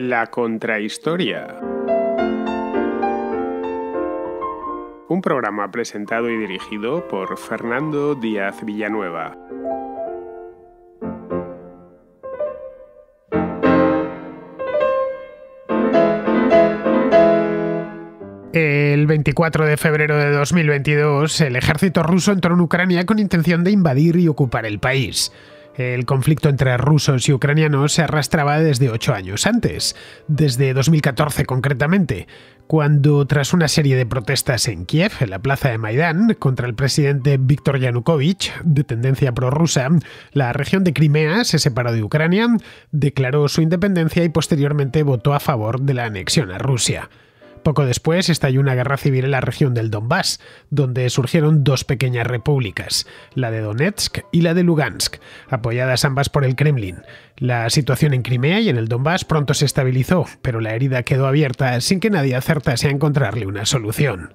La Contrahistoria. Un programa presentado y dirigido por Fernando Díaz Villanueva. El 24 de febrero de 2022, el ejército ruso entró en Ucrania con intención de invadir y ocupar el país. El conflicto entre rusos y ucranianos se arrastraba desde ocho años antes, desde 2014 concretamente, cuando tras una serie de protestas en Kiev, en la plaza de Maidán, contra el presidente Viktor Yanukovych, de tendencia prorrusa, la región de Crimea se separó de Ucrania, declaró su independencia y posteriormente votó a favor de la anexión a Rusia. Poco después estalló una guerra civil en la región del Donbass, donde surgieron dos pequeñas repúblicas, la de Donetsk y la de Lugansk, apoyadas ambas por el Kremlin. La situación en Crimea y en el Donbass pronto se estabilizó, pero la herida quedó abierta sin que nadie acertase a encontrarle una solución.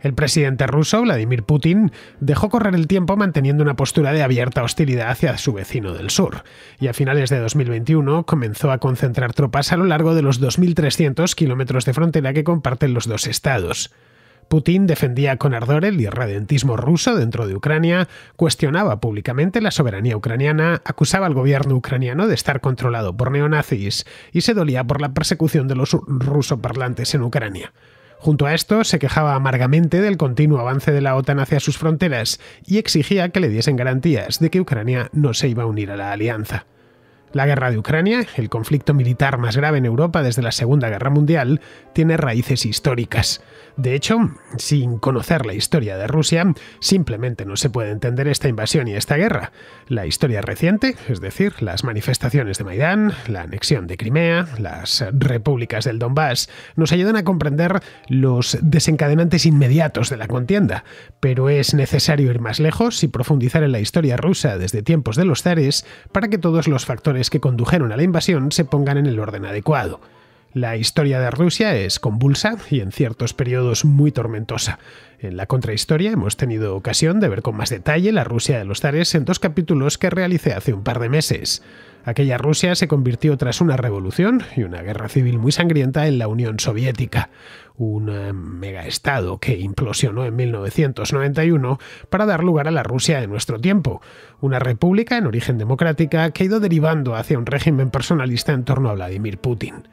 El presidente ruso, Vladimir Putin, dejó correr el tiempo manteniendo una postura de abierta hostilidad hacia su vecino del sur, y a finales de 2021 comenzó a concentrar tropas a lo largo de los 2.300 kilómetros de frontera que comparten los dos estados. Putin defendía con ardor el irredentismo ruso dentro de Ucrania, cuestionaba públicamente la soberanía ucraniana, acusaba al gobierno ucraniano de estar controlado por neonazis y se dolía por la persecución de los rusoparlantes en Ucrania. Junto a esto, se quejaba amargamente del continuo avance de la OTAN hacia sus fronteras y exigía que le diesen garantías de que Ucrania no se iba a unir a la alianza. La guerra de Ucrania, el conflicto militar más grave en Europa desde la Segunda Guerra Mundial, tiene raíces históricas. De hecho, sin conocer la historia de Rusia, simplemente no se puede entender esta invasión y esta guerra. La historia reciente, es decir, las manifestaciones de Maidán, la anexión de Crimea, las repúblicas del Donbass, nos ayudan a comprender los desencadenantes inmediatos de la contienda, pero es necesario ir más lejos y profundizar en la historia rusa desde tiempos de los zares para que todos los factores que condujeron a la invasión se pongan en el orden adecuado. La historia de Rusia es convulsa y en ciertos periodos muy tormentosa. En la contrahistoria hemos tenido ocasión de ver con más detalle la Rusia de los zares en dos capítulos que realicé hace un par de meses. Aquella Rusia se convirtió tras una revolución y una guerra civil muy sangrienta en la Unión Soviética, un eh, megaestado que implosionó en 1991 para dar lugar a la Rusia de nuestro tiempo, una república en origen democrática que ha ido derivando hacia un régimen personalista en torno a Vladimir Putin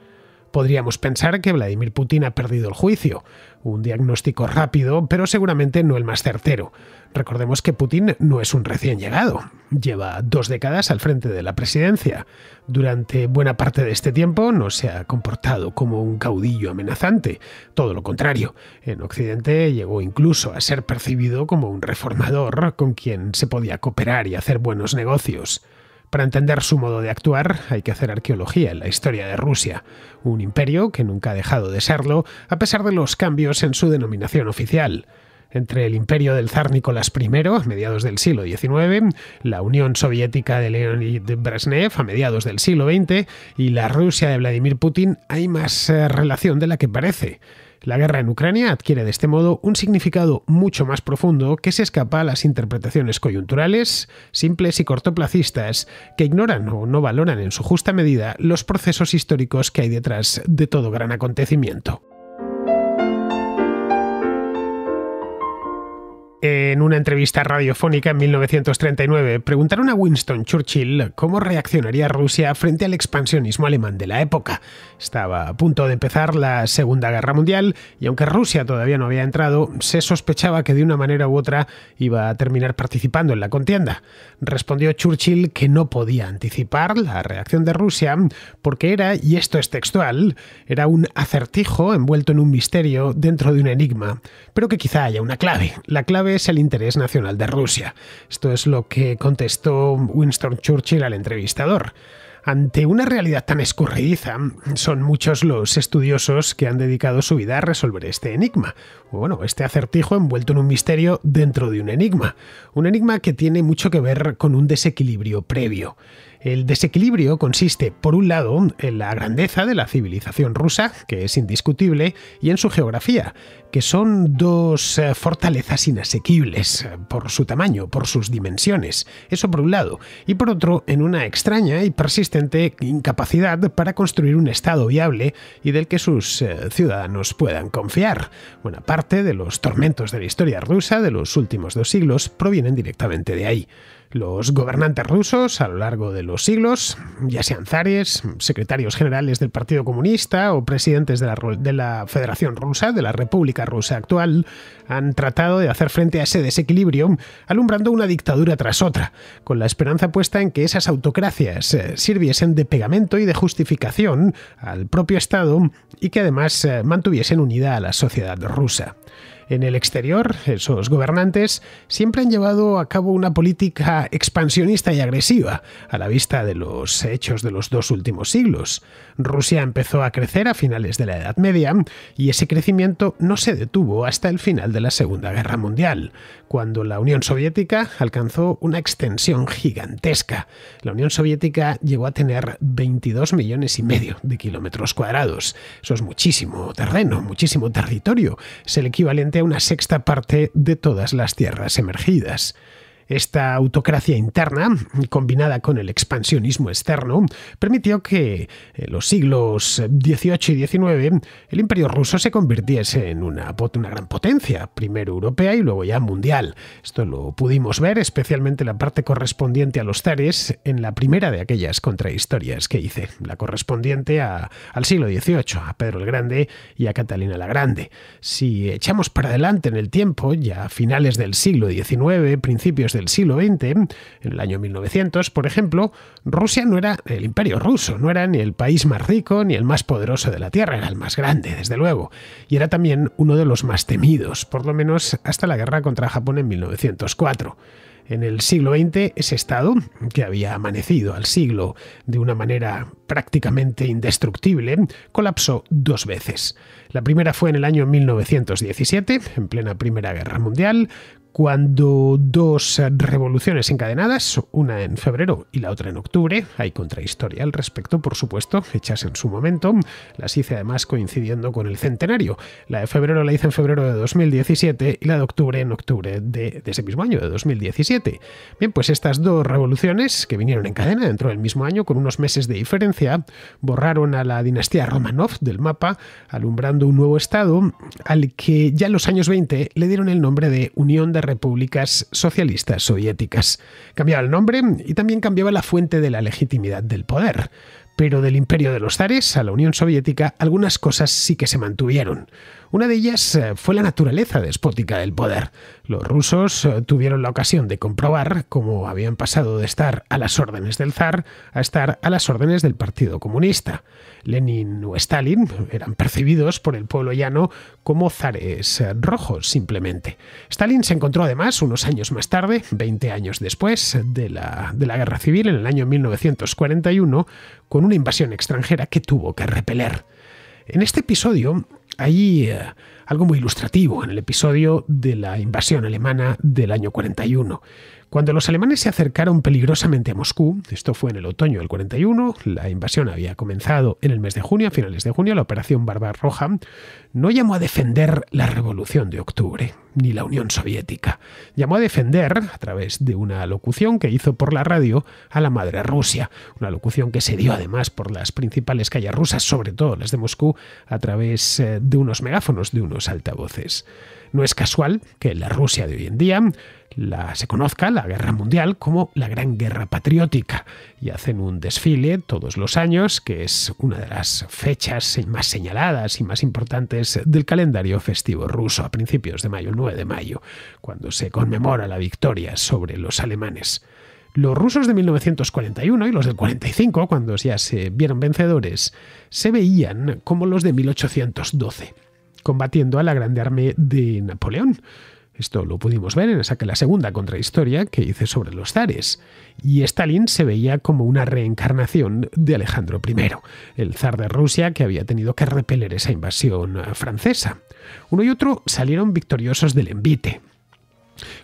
podríamos pensar que Vladimir Putin ha perdido el juicio, un diagnóstico rápido, pero seguramente no el más certero. Recordemos que Putin no es un recién llegado, lleva dos décadas al frente de la presidencia. Durante buena parte de este tiempo no se ha comportado como un caudillo amenazante, todo lo contrario, en Occidente llegó incluso a ser percibido como un reformador con quien se podía cooperar y hacer buenos negocios. Para entender su modo de actuar hay que hacer arqueología en la historia de Rusia, un imperio que nunca ha dejado de serlo a pesar de los cambios en su denominación oficial. Entre el imperio del zar Nicolás I a mediados del siglo XIX, la Unión Soviética de Leonid Brezhnev a mediados del siglo XX y la Rusia de Vladimir Putin hay más eh, relación de la que parece. La guerra en Ucrania adquiere de este modo un significado mucho más profundo que se escapa a las interpretaciones coyunturales, simples y cortoplacistas, que ignoran o no valoran en su justa medida los procesos históricos que hay detrás de todo gran acontecimiento. en una entrevista radiofónica en 1939. Preguntaron a Winston Churchill cómo reaccionaría Rusia frente al expansionismo alemán de la época. Estaba a punto de empezar la Segunda Guerra Mundial y aunque Rusia todavía no había entrado, se sospechaba que de una manera u otra iba a terminar participando en la contienda. Respondió Churchill que no podía anticipar la reacción de Rusia porque era, y esto es textual, era un acertijo envuelto en un misterio dentro de un enigma, pero que quizá haya una clave. La clave es el interés nacional de Rusia. Esto es lo que contestó Winston Churchill al entrevistador. Ante una realidad tan escurridiza, son muchos los estudiosos que han dedicado su vida a resolver este enigma, bueno, este acertijo envuelto en un misterio dentro de un enigma, un enigma que tiene mucho que ver con un desequilibrio previo. El desequilibrio consiste, por un lado, en la grandeza de la civilización rusa, que es indiscutible, y en su geografía, que son dos eh, fortalezas inasequibles eh, por su tamaño, por sus dimensiones. Eso por un lado. Y por otro, en una extraña y persistente incapacidad para construir un Estado viable y del que sus eh, ciudadanos puedan confiar. Buena parte de los tormentos de la historia rusa de los últimos dos siglos provienen directamente de ahí. Los gobernantes rusos a lo largo de los siglos, ya sean zares, secretarios generales del Partido Comunista o presidentes de la, Federación Rusa, de la República Rusa actual, han tratado de hacer frente a ese desequilibrio, alumbrando una dictadura tras otra, con la esperanza puesta en que esas autocracias eh, sirviesen de pegamento y de justificación al propio Estado y que además eh, mantuviesen unida a la sociedad rusa. En el exterior, esos gobernantes siempre han llevado a cabo una política expansionista y agresiva, a la vista de los hechos de los dos últimos siglos. Rusia empezó a crecer a finales de la Edad Media y ese crecimiento no se detuvo hasta el final de la Segunda Guerra Mundial, cuando la Unión Soviética alcanzó una extensión gigantesca. La Unión Soviética llegó a tener 22 millones y medio de kilómetros cuadrados. Eso es muchísimo terreno, muchísimo territorio. Es el equivalente una sexta parte de todas las tierras emergidas. Esta autocracia interna, combinada con el expansionismo externo, permitió que en los siglos XVIII y XIX el imperio ruso se convirtiese en una, gran potencia, primero europea y luego ya mundial. Esto lo pudimos ver, especialmente la parte correspondiente a los zares en la primera de aquellas contrahistorias que hice, la correspondiente al siglo XVIII, a Pedro el Grande y a Catalina la Grande. Si echamos para adelante en el tiempo, ya a finales del siglo XIX, principios del siglo XX, en el año 1900, por ejemplo, Rusia no era el imperio ruso, no era ni el país más rico ni el más poderoso de la Tierra, era el más grande, desde luego, y era también uno de los más temidos, por lo menos hasta la guerra contra Japón en 1904. En el siglo XX, ese Estado, que había amanecido al siglo de una manera prácticamente indestructible, colapsó dos veces. La primera fue en el año 1917, en plena Primera Guerra Mundial, cuando dos revoluciones encadenadas, una en febrero y la otra en octubre, hay contrahistoria al respecto, por supuesto, hechas en su momento, las hice además coincidiendo con el centenario. La de febrero la hice en febrero de 2017 y la de octubre en octubre de, de ese mismo año, de 2017. Bien, pues estas dos revoluciones que vinieron en cadena dentro del mismo año, con unos meses de diferencia, borraron a la dinastía Romanov del mapa, alumbrando un nuevo estado al que ya en los años 20 le dieron el nombre de Unión de repúblicas socialistas soviéticas. Cambiaba el nombre y también cambiaba la fuente de la legitimidad del poder. Pero del imperio de los zares a la Unión Soviética algunas cosas sí que se mantuvieron. Una de ellas eh, fue la naturaleza despótica del poder. Los rusos eh, tuvieron la ocasión de comprobar cómo habían pasado de estar a las órdenes del zar a estar a las órdenes del Partido Comunista. Lenin o Stalin eran percibidos por el pueblo llano como zares eh, rojos simplemente. Stalin se encontró además unos años más tarde, 20 años después de la, de la guerra civil en el año 1941, con una invasión extranjera que tuvo que repeler. En este episodio hay eh, algo muy ilustrativo en el episodio de la invasión alemana del año 41. Cuando los alemanes se acercaron peligrosamente a Moscú, esto fue en el otoño del 41, la invasión había comenzado en el mes de junio, a finales de junio, la Operación Barbarroja, no llamó a defender la Revolución de Octubre, ni la Unión Soviética. Llamó a defender, a través de una locución que hizo por la radio, a la Madre Rusia, una locución que se dio además por las principales calles rusas, sobre todo las de Moscú, a través eh, de unos megáfonos, de unos altavoces. No es casual que la Rusia de hoy en día se conozca la guerra mundial como la Gran Guerra Patriótica y hacen un desfile todos los años que es una de las fechas más señaladas y más importantes del calendario festivo ruso a principios de mayo, 9 de mayo, cuando se conmemora la victoria sobre los alemanes. Los rusos de 1941 y los del 45, cuando ya se vieron vencedores, se veían como los de 1812 combatiendo a la Grande Armée de Napoleón. Esto lo pudimos ver en esa que la segunda contrahistoria que hice sobre los zares. Y Stalin se veía como una reencarnación de Alejandro I, el zar de Rusia que había tenido que repeler esa invasión francesa. Uno y otro salieron victoriosos del envite.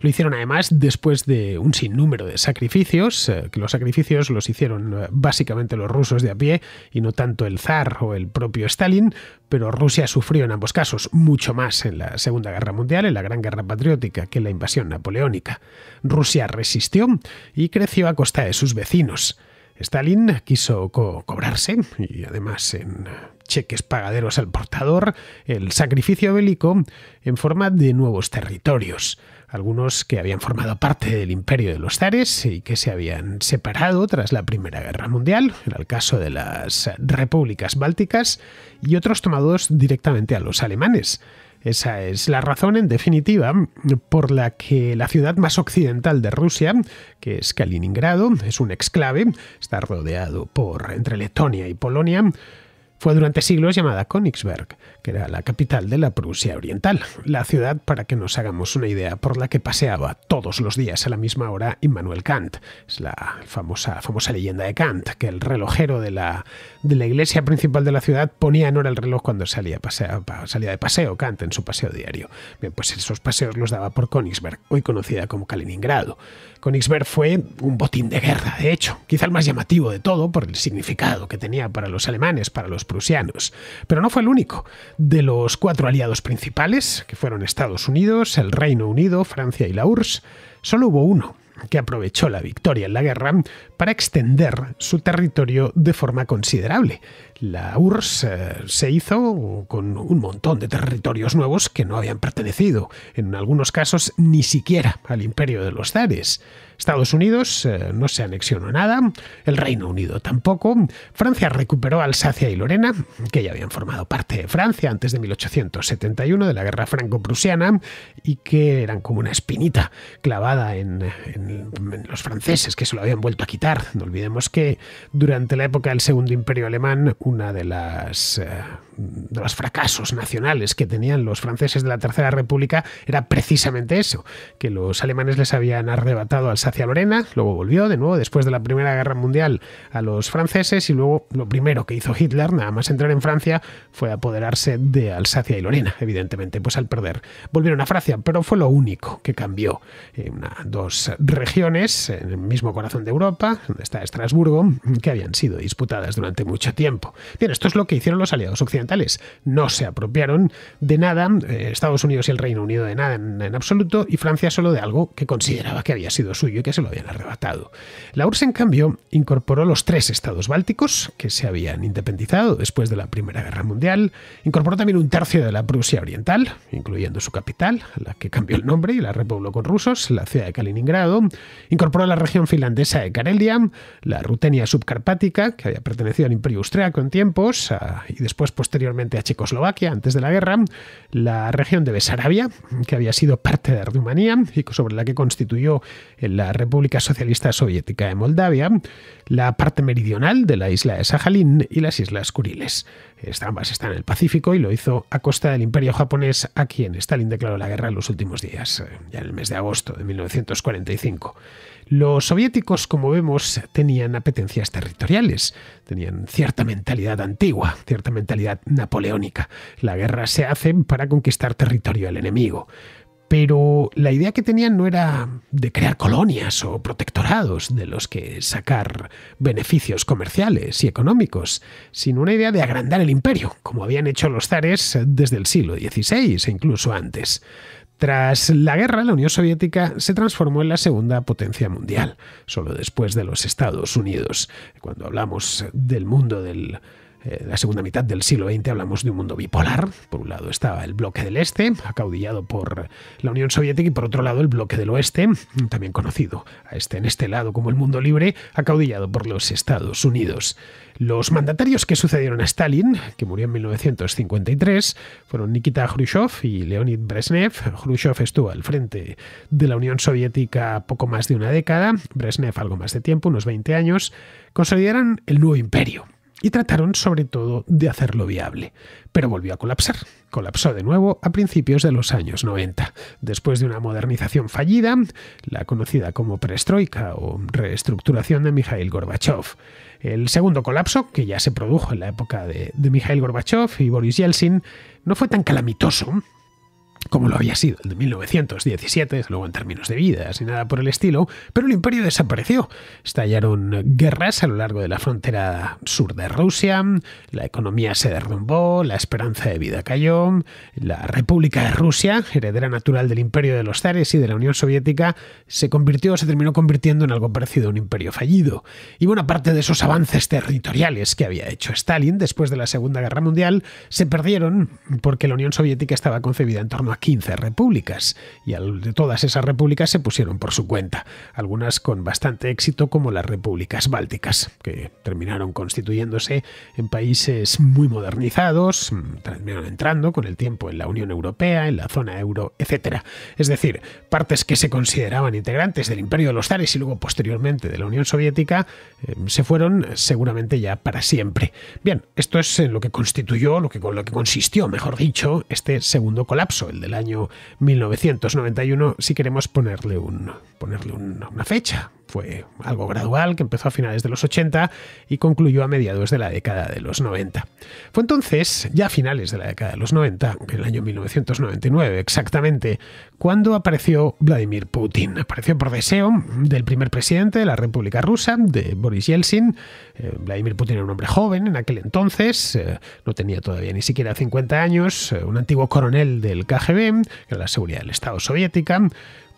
Lo hicieron además después de un sinnúmero de sacrificios, eh, que los sacrificios los hicieron eh, básicamente los rusos de a pie y no tanto el zar o el propio Stalin, pero Rusia sufrió en ambos casos mucho más en la Segunda Guerra Mundial, en la Gran Guerra Patriótica, que en la invasión napoleónica. Rusia resistió y creció a costa de sus vecinos. Stalin quiso cobrarse, y además en cheques pagaderos al portador, el sacrificio bélico en forma de nuevos territorios algunos que habían formado parte del imperio de los zares y que se habían separado tras la Primera Guerra Mundial, era el caso de las repúblicas bálticas, y otros tomados directamente a los alemanes. Esa es la razón, en definitiva, por la que la ciudad más occidental de Rusia, que es Kaliningrado, es un exclave, está rodeado por entre Letonia y Polonia, fue durante siglos llamada Königsberg, que era la capital de la Prusia Oriental, la ciudad, para que nos hagamos una idea, por la que paseaba todos los días a la misma hora Immanuel Kant. Es la famosa, famosa leyenda de Kant, que el relojero de la, de la iglesia principal de la ciudad ponía en hora el reloj cuando salía, de paseo Kant en su paseo diario. Bien, pues esos paseos los daba por Königsberg, hoy conocida como Kaliningrado. Königsberg fue un botín de guerra, de hecho, quizá el más llamativo de todo por el significado que tenía para los alemanes, para los prusianos. Pero no fue el único de los cuatro aliados principales, que fueron Estados Unidos, el Reino Unido, Francia y la URSS, solo hubo uno que aprovechó la victoria en la guerra para extender su territorio de forma considerable. La URSS eh, se hizo con un montón de territorios nuevos que no habían pertenecido, en algunos casos ni siquiera al imperio de los zares. Estados Unidos eh, no se anexionó nada, el Reino Unido tampoco, Francia recuperó Alsacia y Lorena, que ya habían formado parte de Francia antes de 1871, de la Guerra Franco-Prusiana, y que eran como una espinita clavada en, los franceses, que se lo habían vuelto a quitar. No olvidemos que durante la época del Segundo Imperio Alemán, una de las... Eh, de los fracasos nacionales que tenían los franceses de la Tercera República era precisamente eso, que los alemanes les habían arrebatado Alsacia-Lorena, luego volvió de nuevo después de la Primera Guerra Mundial a los franceses y luego lo primero que hizo Hitler, nada más entrar en Francia, fue apoderarse de Alsacia y Lorena, evidentemente, pues al perder volvieron a Francia, pero fue lo único que cambió. en dos regiones en el mismo corazón de Europa, donde está Estrasburgo, que habían sido disputadas durante mucho tiempo. Bien, esto es lo que hicieron los aliados occidentales occidentales no se apropiaron de nada, eh, Estados Unidos y el Reino Unido de nada en, absoluto, y Francia solo de algo que consideraba que había sido suyo y que se lo habían arrebatado. La URSS, en cambio, incorporó los tres estados bálticos que se habían independizado después de la Primera Guerra Mundial, incorporó también un tercio de la Prusia Oriental, incluyendo su capital, la que cambió el nombre y la repobló con rusos, la ciudad de Kaliningrado, incorporó la región finlandesa de Karelia, la Rutenia subcarpática, que había pertenecido al Imperio Austriaco en tiempos, ah, y después, posteriormente a Checoslovaquia, antes de la guerra, la región de Besarabia, que había sido parte de Rumanía y sobre la que constituyó la República Socialista Soviética de Moldavia, la parte meridional de la isla de Sajalín y las Islas Kuriles ambas están en el Pacífico y lo hizo a costa del imperio japonés a quien Stalin declaró la guerra en los últimos días, eh, ya en el mes de agosto de 1945. Los soviéticos, como vemos, tenían apetencias territoriales, tenían cierta mentalidad antigua, cierta mentalidad napoleónica. La guerra se hace para conquistar territorio al enemigo pero la idea que tenían no era de crear colonias o protectorados de los que sacar beneficios comerciales y económicos, sino una idea de agrandar el imperio, como habían hecho los zares desde el siglo XVI e incluso antes. Tras la guerra, la Unión Soviética se transformó en la segunda potencia mundial, solo después de los Estados Unidos. Cuando hablamos del mundo del en eh, la segunda mitad del siglo XX hablamos de un mundo bipolar. Por un lado estaba el bloque del Este, acaudillado por la Unión Soviética, y por otro lado el bloque del Oeste, también conocido este, en este lado como el mundo libre, acaudillado por los Estados Unidos. Los mandatarios que sucedieron a Stalin, que murió en 1953, fueron Nikita Khrushchev y Leonid Brezhnev. Khrushchev estuvo al frente de la Unión Soviética poco más de una década, Brezhnev algo más de tiempo, unos 20 años. Consolidaron el nuevo imperio y trataron sobre todo de hacerlo viable, pero volvió a colapsar. Colapsó de nuevo a principios de los años 90. Después de una modernización fallida, la conocida como perestroika o reestructuración de Mikhail Gorbachev. El segundo colapso, que ya se produjo en la época de, de Mikhail Gorbachev y Boris Yeltsin, no fue tan calamitoso, como lo había sido en 1917, luego en términos de vidas y nada por el estilo, pero el imperio desapareció. Estallaron guerras a lo largo de la frontera sur de Rusia, la economía se derrumbó, la esperanza de vida cayó, la República de Rusia, heredera natural del imperio de los zares y de la Unión Soviética, se convirtió, se terminó convirtiendo en algo parecido a un imperio fallido. Y buena parte de esos avances territoriales que había hecho Stalin después de la Segunda Guerra Mundial se perdieron porque la Unión Soviética estaba concebida en torno 15 repúblicas, y de todas esas repúblicas se pusieron por su cuenta, algunas con bastante éxito como las repúblicas bálticas, que terminaron constituyéndose en países muy modernizados, terminaron entrando con el tiempo en la Unión Europea, en la zona euro, etc. Es decir, partes que se consideraban integrantes del Imperio de los Zares y luego posteriormente de la Unión Soviética, eh, se fueron seguramente ya para siempre. Bien, esto es en lo que constituyó, lo que, lo que consistió, mejor dicho, este segundo colapso, el del año 1991 si queremos ponerle, un, ponerle una fecha. Fue algo gradual que empezó a finales de los 80 y concluyó a mediados de la década de los 90. Fue entonces, ya a finales de la década de los 90, en el año 1999 exactamente, cuando apareció Vladimir Putin. Apareció por deseo del primer presidente de la República Rusa, de Boris Yeltsin. Eh, Vladimir Putin era un hombre joven en aquel entonces, eh, no tenía todavía ni siquiera 50 años, eh, un antiguo coronel del KGB, que era la seguridad del Estado soviética,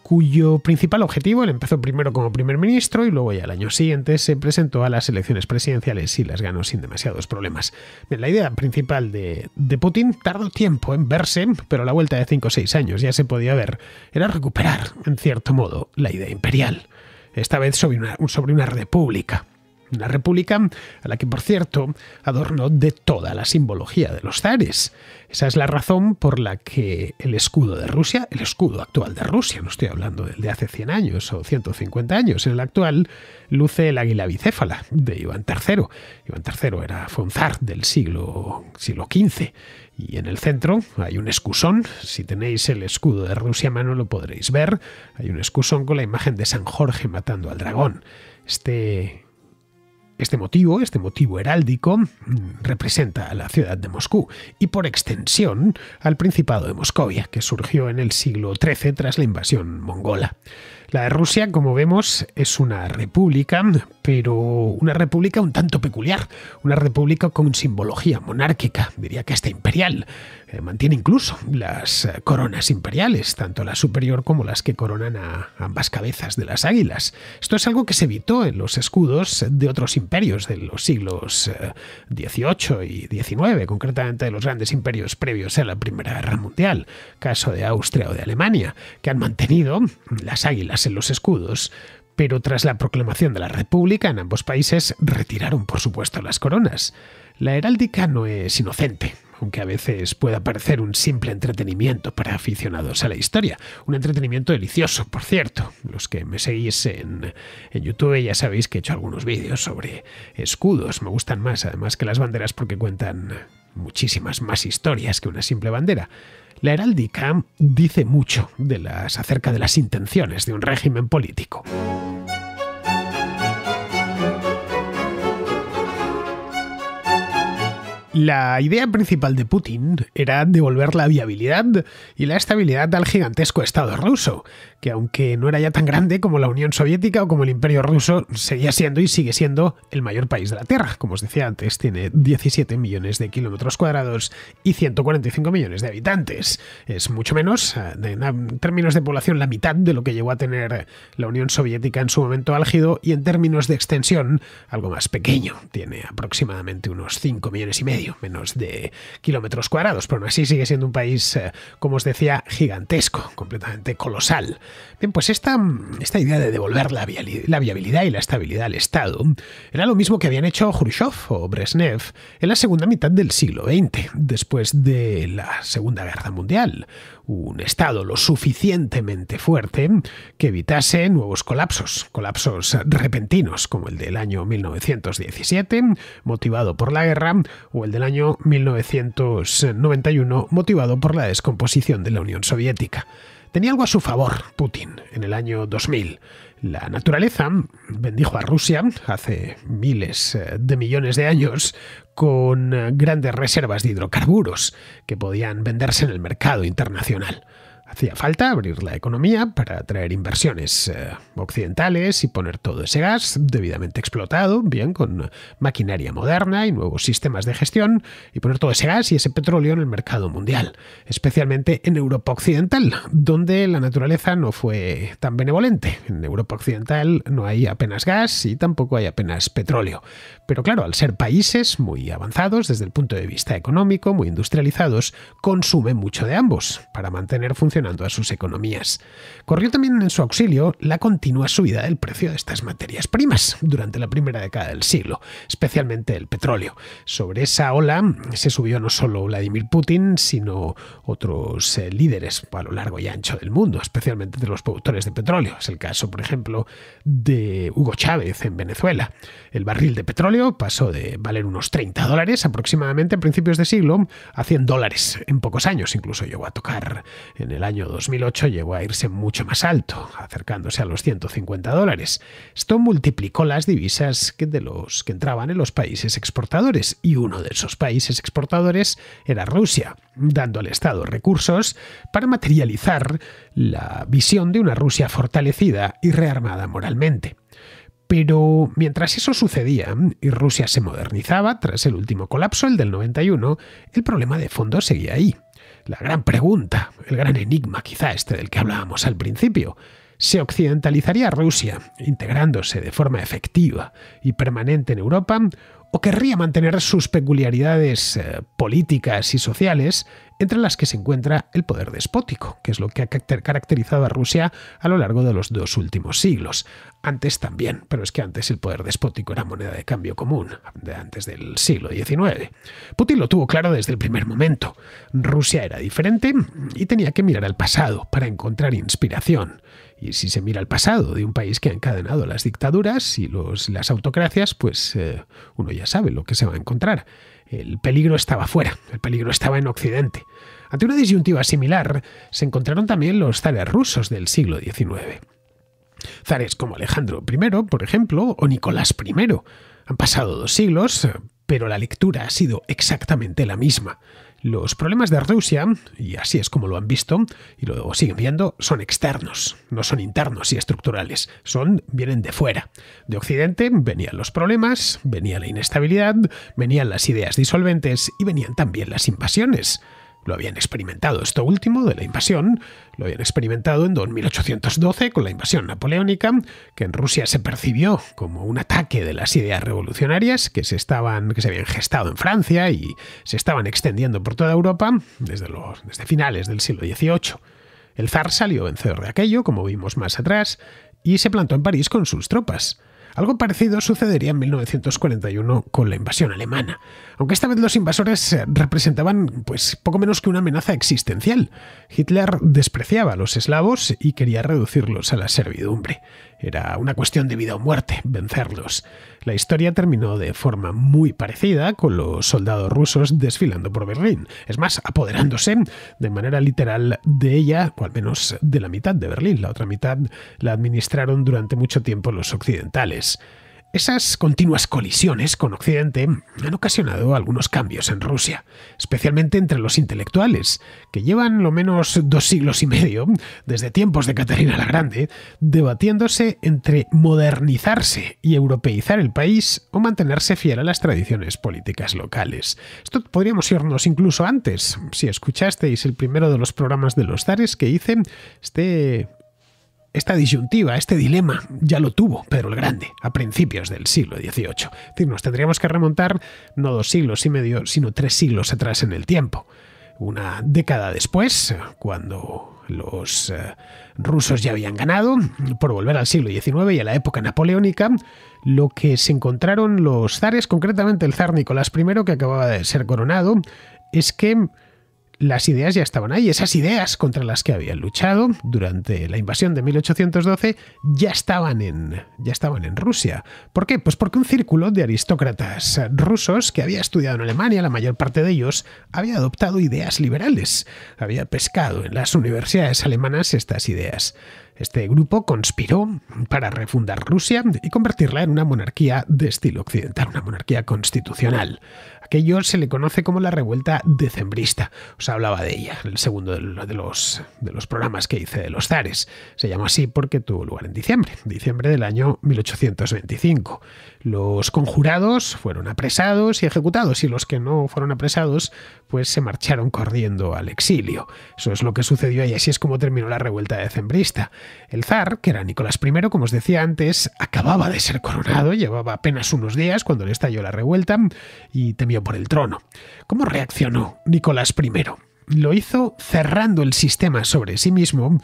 cuyo principal objetivo, él empezó primero como primer ministro y luego ya el año siguiente se presentó a las elecciones presidenciales y las ganó sin demasiados problemas. la idea principal de, Putin tardó tiempo en verse, pero a la vuelta de 5 o 6 años ya se podía ver, era recuperar, en cierto modo, la idea imperial, esta vez una, sobre una república. Una República a la que, por cierto, adornó de toda la simbología de los zares. Esa es la razón por la que el escudo de Rusia, el escudo actual de Rusia, no estoy hablando del de hace 100 años o 150 años, en el actual luce el águila bicéfala de Iván III. Iván III era, fue un zar del siglo, siglo XV y en el centro hay un escusón. Si tenéis el escudo de Rusia a mano lo podréis ver. Hay un escusón con la imagen de San Jorge matando al dragón. Este este motivo, este motivo heráldico, mm, representa a la ciudad de Moscú y por extensión al Principado de Moscovia, que surgió en el siglo XIII tras la invasión mongola. La de Rusia, como vemos, es una república, pero una república un tanto peculiar, una república con simbología monárquica, diría que hasta imperial. Eh, mantiene incluso las eh, coronas imperiales, tanto la superior como las que coronan a ambas cabezas de las águilas. Esto es algo que se evitó en los escudos de otros imperios de los siglos XVIII eh, y XIX, concretamente de los grandes imperios previos a la Primera Guerra Mundial, caso de Austria o de Alemania, que han mantenido las águilas en los escudos, pero tras la proclamación de la República en ambos países retiraron por supuesto las coronas. La heráldica no es inocente, aunque a veces pueda parecer un simple entretenimiento para aficionados a la historia. Un entretenimiento delicioso, por cierto. Los que me seguís en, en YouTube ya sabéis que he hecho algunos vídeos sobre escudos. Me gustan más además que las banderas porque cuentan muchísimas más historias que una simple bandera. La heráldica dice mucho de las, acerca de las intenciones de un régimen político. La idea principal de Putin era devolver la viabilidad y la estabilidad al gigantesco Estado ruso, que aunque no era ya tan grande como la Unión Soviética o como el Imperio Ruso, seguía siendo y sigue siendo el mayor país de la Tierra. Como os decía antes, tiene 17 millones de kilómetros cuadrados y 145 millones de habitantes. Es mucho menos, eh, en términos de población, la mitad de lo que llegó a tener la Unión Soviética en su momento álgido y en términos de extensión, algo más pequeño. Tiene aproximadamente unos 5 millones y medio, menos de kilómetros cuadrados, pero aún así sigue siendo un país, eh, como os decía, gigantesco, completamente colosal pues esta, idea de devolver la, la viabilidad y la estabilidad al Estado era lo mismo que habían hecho Khrushchev o Brezhnev en la segunda mitad del siglo XX, después de la Segunda Guerra Mundial. Un Estado lo suficientemente fuerte que evitase nuevos colapsos, colapsos repentinos como el del año 1917, motivado por la guerra, o el del año 1991, motivado por la descomposición de la Unión Soviética. Tenía algo a su favor Putin en el año 2000. La naturaleza bendijo a Rusia hace miles eh, de millones de años con eh, grandes reservas de hidrocarburos que podían venderse en el mercado internacional. Hacía falta abrir la economía para atraer inversiones eh, occidentales y poner todo ese gas debidamente explotado, bien con maquinaria moderna y nuevos sistemas de gestión, y poner todo ese gas y ese petróleo en el mercado mundial, especialmente en Europa Occidental, donde la naturaleza no fue tan benevolente. En Europa Occidental no hay apenas gas y tampoco hay apenas petróleo. Pero claro, al ser países muy avanzados desde el punto de vista económico, muy industrializados, consumen mucho de ambos para mantener funcionando a sus economías. Corrió también en su auxilio la continua subida del precio de estas materias primas durante la primera década del siglo, especialmente el petróleo. Sobre esa ola se subió no solo Vladimir Putin, sino otros eh, líderes a lo largo y ancho del mundo, especialmente de los productores de petróleo. Es el caso, por ejemplo, de Hugo Chávez en Venezuela. El barril de petróleo pasó de valer unos 30 dólares aproximadamente a principios de siglo a 100 dólares en pocos años, incluso llegó a tocar en el año año 2008 llegó a irse mucho más alto, acercándose a los 150 dólares. Esto multiplicó las divisas que de los que entraban en los países exportadores, y uno de esos países exportadores era Rusia, dando al Estado recursos para materializar la visión de una Rusia fortalecida y rearmada moralmente. Pero mientras eso sucedía y Rusia se modernizaba tras el último colapso, el del 91, el problema de fondo seguía ahí. La gran pregunta, el gran enigma quizá este del que hablábamos al principio. ¿Se occidentalizaría Rusia, integrándose de forma efectiva y permanente en Europa, o querría mantener sus peculiaridades eh, políticas y sociales entre las que se encuentra el poder despótico, que es lo que ha caracterizado a Rusia a lo largo de los dos últimos siglos. Antes también, pero es que antes el poder despótico era moneda de cambio común, antes del siglo XIX. Putin lo tuvo claro desde el primer momento. Rusia era diferente y tenía que mirar al pasado para encontrar inspiración. Y si se mira al pasado de un país que ha encadenado las dictaduras y las autocracias, pues eh, uno ya sabe lo que se va a encontrar. El peligro estaba fuera, el peligro estaba en Occidente. Ante una disyuntiva similar, se encontraron también los zares rusos del siglo XIX. Zares como Alejandro I, por ejemplo, o Nicolás I. Han pasado dos siglos, pero la lectura ha sido exactamente la misma. Los problemas de Rusia, y así es como lo han visto y lo siguen viendo, son externos, no son internos y estructurales, son vienen de fuera. De occidente venían los problemas, venía la inestabilidad, venían las ideas disolventes y venían también las invasiones. Lo habían experimentado esto último de la invasión, lo habían experimentado en 1812 con la invasión napoleónica, que en Rusia se percibió como un ataque de las ideas revolucionarias que se, estaban, habían gestado en Francia y se estaban extendiendo por toda Europa desde, los, desde finales del siglo XVIII. El zar salió vencedor de aquello, como vimos más atrás, y se plantó en París con sus tropas. Algo parecido sucedería en 1941 con la invasión alemana, aunque esta vez los invasores eh, representaban pues poco menos que una amenaza existencial. Hitler despreciaba a los eslavos y quería reducirlos a la servidumbre. Era una cuestión de vida o muerte vencerlos. La historia terminó de forma muy parecida con los soldados rusos desfilando por Berlín, es más, apoderándose de manera literal de ella, o al menos de la mitad de Berlín. La otra mitad la administraron durante mucho tiempo los occidentales. Esas continuas colisiones con Occidente han ocasionado algunos cambios en Rusia, especialmente entre los intelectuales, que llevan lo menos dos siglos y medio, desde tiempos de Catarina la Grande, debatiéndose entre modernizarse y europeizar el país o mantenerse fiel a las tradiciones políticas locales. Esto podríamos irnos incluso antes. Si escuchasteis el primero de los programas de los zares que hice, este esta disyuntiva, este dilema, ya lo tuvo Pedro el Grande a principios del siglo XVIII. Es decir, nos tendríamos que remontar no dos siglos y medio, sino tres siglos atrás en el tiempo. Una década después, cuando los eh, rusos ya habían ganado, por volver al siglo XIX y a la época napoleónica, lo que se encontraron los zares, concretamente el zar Nicolás I, que acababa de ser coronado, es que las ideas ya estaban ahí, esas ideas contra las que habían luchado durante la invasión de 1812 ya estaban en, ya estaban en Rusia. ¿Por qué? Pues porque un círculo de aristócratas rusos que había estudiado en Alemania, la mayor parte de ellos, había adoptado ideas liberales, había pescado en las universidades alemanas estas ideas. Este grupo conspiró para refundar Rusia y convertirla en una monarquía de estilo occidental, una monarquía constitucional aquello se le conoce como la revuelta decembrista. Os hablaba de ella, el segundo de los, de los programas que hice de los zares. Se llama así porque tuvo lugar en diciembre, diciembre del año 1825. Los conjurados fueron apresados y ejecutados y los que no fueron apresados pues se marcharon corriendo al exilio. Eso es lo que sucedió y así es como terminó la revuelta decembrista. El zar, que era Nicolás I, como os decía antes, acababa de ser coronado, llevaba apenas unos días cuando le estalló la revuelta y temió por el trono. ¿Cómo reaccionó Nicolás I? lo hizo cerrando el sistema sobre sí mismo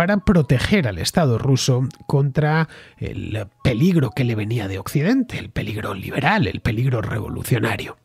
para proteger al Estado ruso contra el peligro que le venía de Occidente, el peligro liberal, el peligro revolucionario.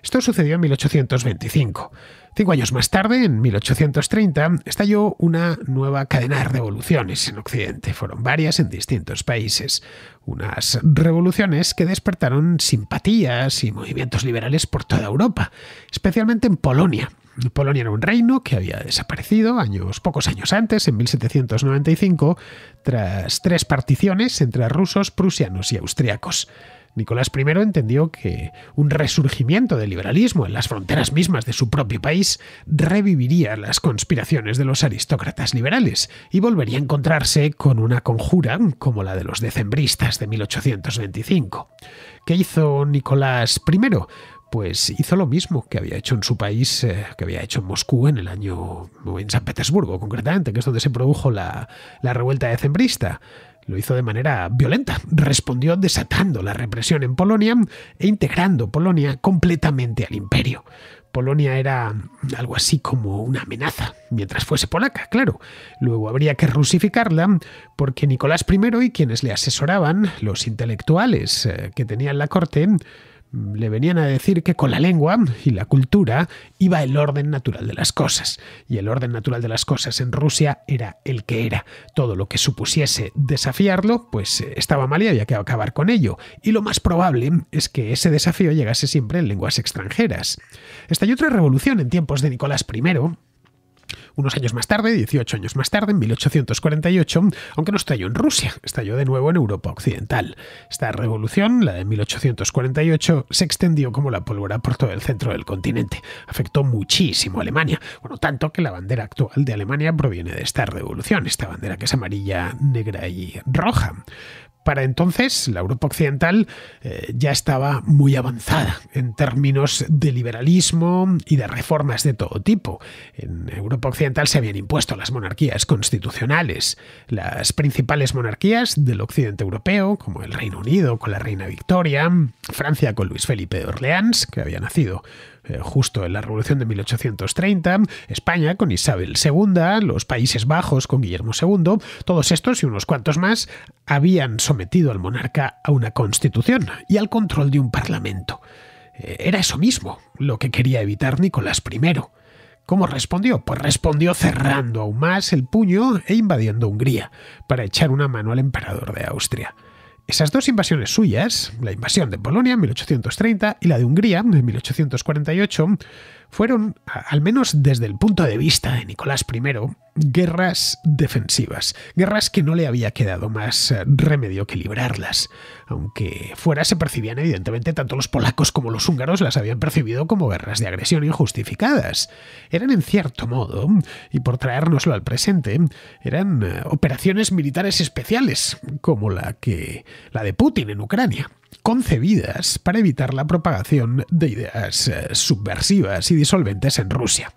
Esto sucedió en 1825. Cinco años más tarde, en 1830, estalló una nueva cadena de revoluciones en Occidente. Fueron varias en distintos países. Unas revoluciones que despertaron simpatías y movimientos liberales por toda Europa, especialmente en Polonia, Polonia era un reino que había desaparecido años, pocos años antes, en 1795, tras tres particiones entre rusos, prusianos y austriacos. Nicolás I entendió que un resurgimiento del liberalismo en las fronteras mismas de su propio país reviviría las conspiraciones de los aristócratas liberales y volvería a encontrarse con una conjura como la de los decembristas de 1825. ¿Qué hizo Nicolás I? pues hizo lo mismo que había hecho en su país, eh, que había hecho en Moscú en el año, en San Petersburgo concretamente, que es donde se produjo la, la revuelta decembrista. Lo hizo de manera violenta, respondió desatando la represión en Polonia e integrando Polonia completamente al imperio. Polonia era algo así como una amenaza, mientras fuese polaca, claro. Luego habría que rusificarla porque Nicolás I y quienes le asesoraban, los intelectuales eh, que tenían la corte, le venían a decir que con la lengua y la cultura iba el orden natural de las cosas. Y el orden natural de las cosas en Rusia era el que era. Todo lo que supusiese desafiarlo, pues eh, estaba mal y había que acabar con ello. Y lo más probable es que ese desafío llegase siempre en lenguas extranjeras. Estalló otra revolución en tiempos de Nicolás I, unos años más tarde, 18 años más tarde, en 1848, aunque no estalló en Rusia, estalló de nuevo en Europa Occidental. Esta revolución, la de 1848, se extendió como la pólvora por todo el centro del continente. Afectó muchísimo a Alemania, bueno, tanto que la bandera actual de Alemania proviene de esta revolución, esta bandera que es amarilla, negra y roja. Para entonces, la Europa occidental eh, ya estaba muy avanzada en términos de liberalismo y de reformas de todo tipo. En Europa occidental se habían impuesto las monarquías constitucionales. Las principales monarquías del occidente europeo, como el Reino Unido con la Reina Victoria, Francia con Luis Felipe de Orleans, que había nacido eh, justo en la Revolución de 1830, España con Isabel II, los Países Bajos con Guillermo II, todos estos y unos cuantos más habían sometido al monarca a una constitución y al control de un parlamento. Eh, era eso mismo lo que quería evitar Nicolás I. ¿Cómo respondió? Pues respondió cerrando aún más el puño e invadiendo Hungría, para echar una mano al emperador de Austria. Esas dos invasiones suyas, la invasión de Polonia en 1830 y la de Hungría en 1848, fueron, al menos desde el punto de vista de Nicolás I, guerras defensivas, guerras que no le había quedado más eh, remedio que librarlas. Aunque fuera se percibían evidentemente tanto los polacos como los húngaros las habían percibido como guerras de agresión injustificadas. Eran en cierto modo, y por traérnoslo al presente, eran eh, operaciones militares especiales, como la que la de Putin en Ucrania concebidas para evitar la propagación de ideas eh, subversivas y disolventes en Rusia.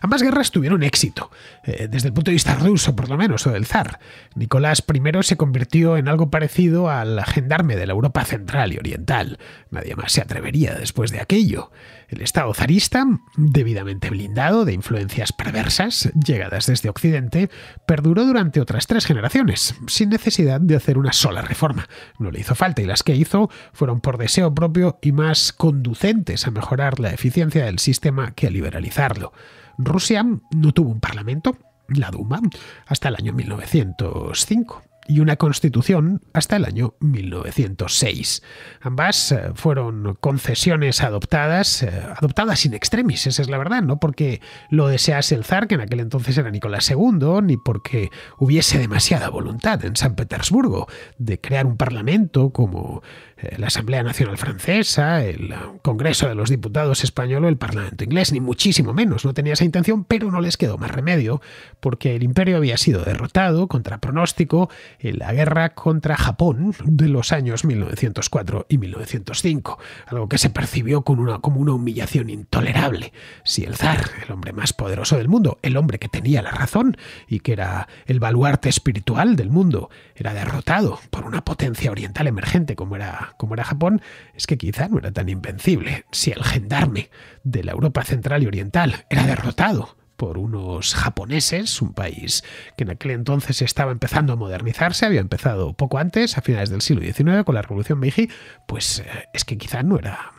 Ambas guerras tuvieron éxito, eh, desde el punto de vista ruso por lo menos, o del zar. Nicolás I se convirtió en algo parecido al gendarme de la Europa central y oriental. Nadie más se atrevería después de aquello. El Estado zarista, debidamente blindado de influencias perversas llegadas desde Occidente, perduró durante otras tres generaciones, sin necesidad de hacer una sola reforma. No le hizo falta y las que hizo fueron por deseo propio y más conducentes a mejorar la eficiencia del sistema que a liberalizarlo. Rusia no tuvo un parlamento, la Duma, hasta el año 1905 y una constitución hasta el año 1906. Ambas eh, fueron concesiones adoptadas, eh, adoptadas sin extremis, esa es la verdad, no porque lo desease el zar, que en aquel entonces era Nicolás II, ni porque hubiese demasiada voluntad en San Petersburgo de crear un parlamento como eh, la Asamblea Nacional Francesa, el eh, Congreso de los Diputados Español o el Parlamento Inglés, ni muchísimo menos. No tenía esa intención, pero no les quedó más remedio, porque el imperio había sido derrotado contra pronóstico en la guerra contra Japón de los años 1904 y 1905, algo que se percibió como una, como una humillación intolerable. Si el zar, el hombre más poderoso del mundo, el hombre que tenía la razón y que era el baluarte espiritual del mundo, era derrotado por una potencia oriental emergente como era como era Japón, es que quizá no era tan invencible. Si el gendarme de la Europa Central y Oriental era derrotado por unos japoneses, un país que en aquel entonces estaba empezando a modernizarse, había empezado poco antes, a finales del siglo XIX, con la Revolución Meiji, pues eh, es que quizá no era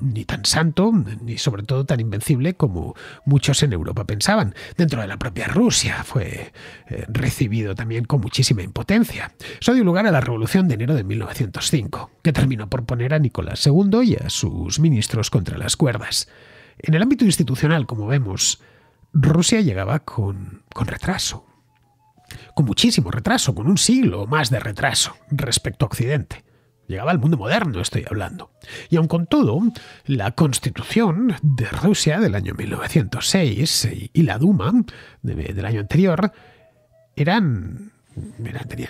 ni tan santo, ni sobre todo tan invencible como muchos en Europa pensaban. Dentro de la propia Rusia fue eh, recibido también con muchísima impotencia. Eso dio lugar a la Revolución de enero de 1905, que terminó por poner a Nicolás II y a sus ministros contra las cuerdas. En el ámbito institucional, como vemos, Rusia llegaba con, con retraso, con muchísimo retraso, con un siglo más de retraso respecto a Occidente. Llegaba al mundo moderno, estoy hablando. Y aun con todo, la Constitución de Rusia del año 1906 y la Duma del año anterior eran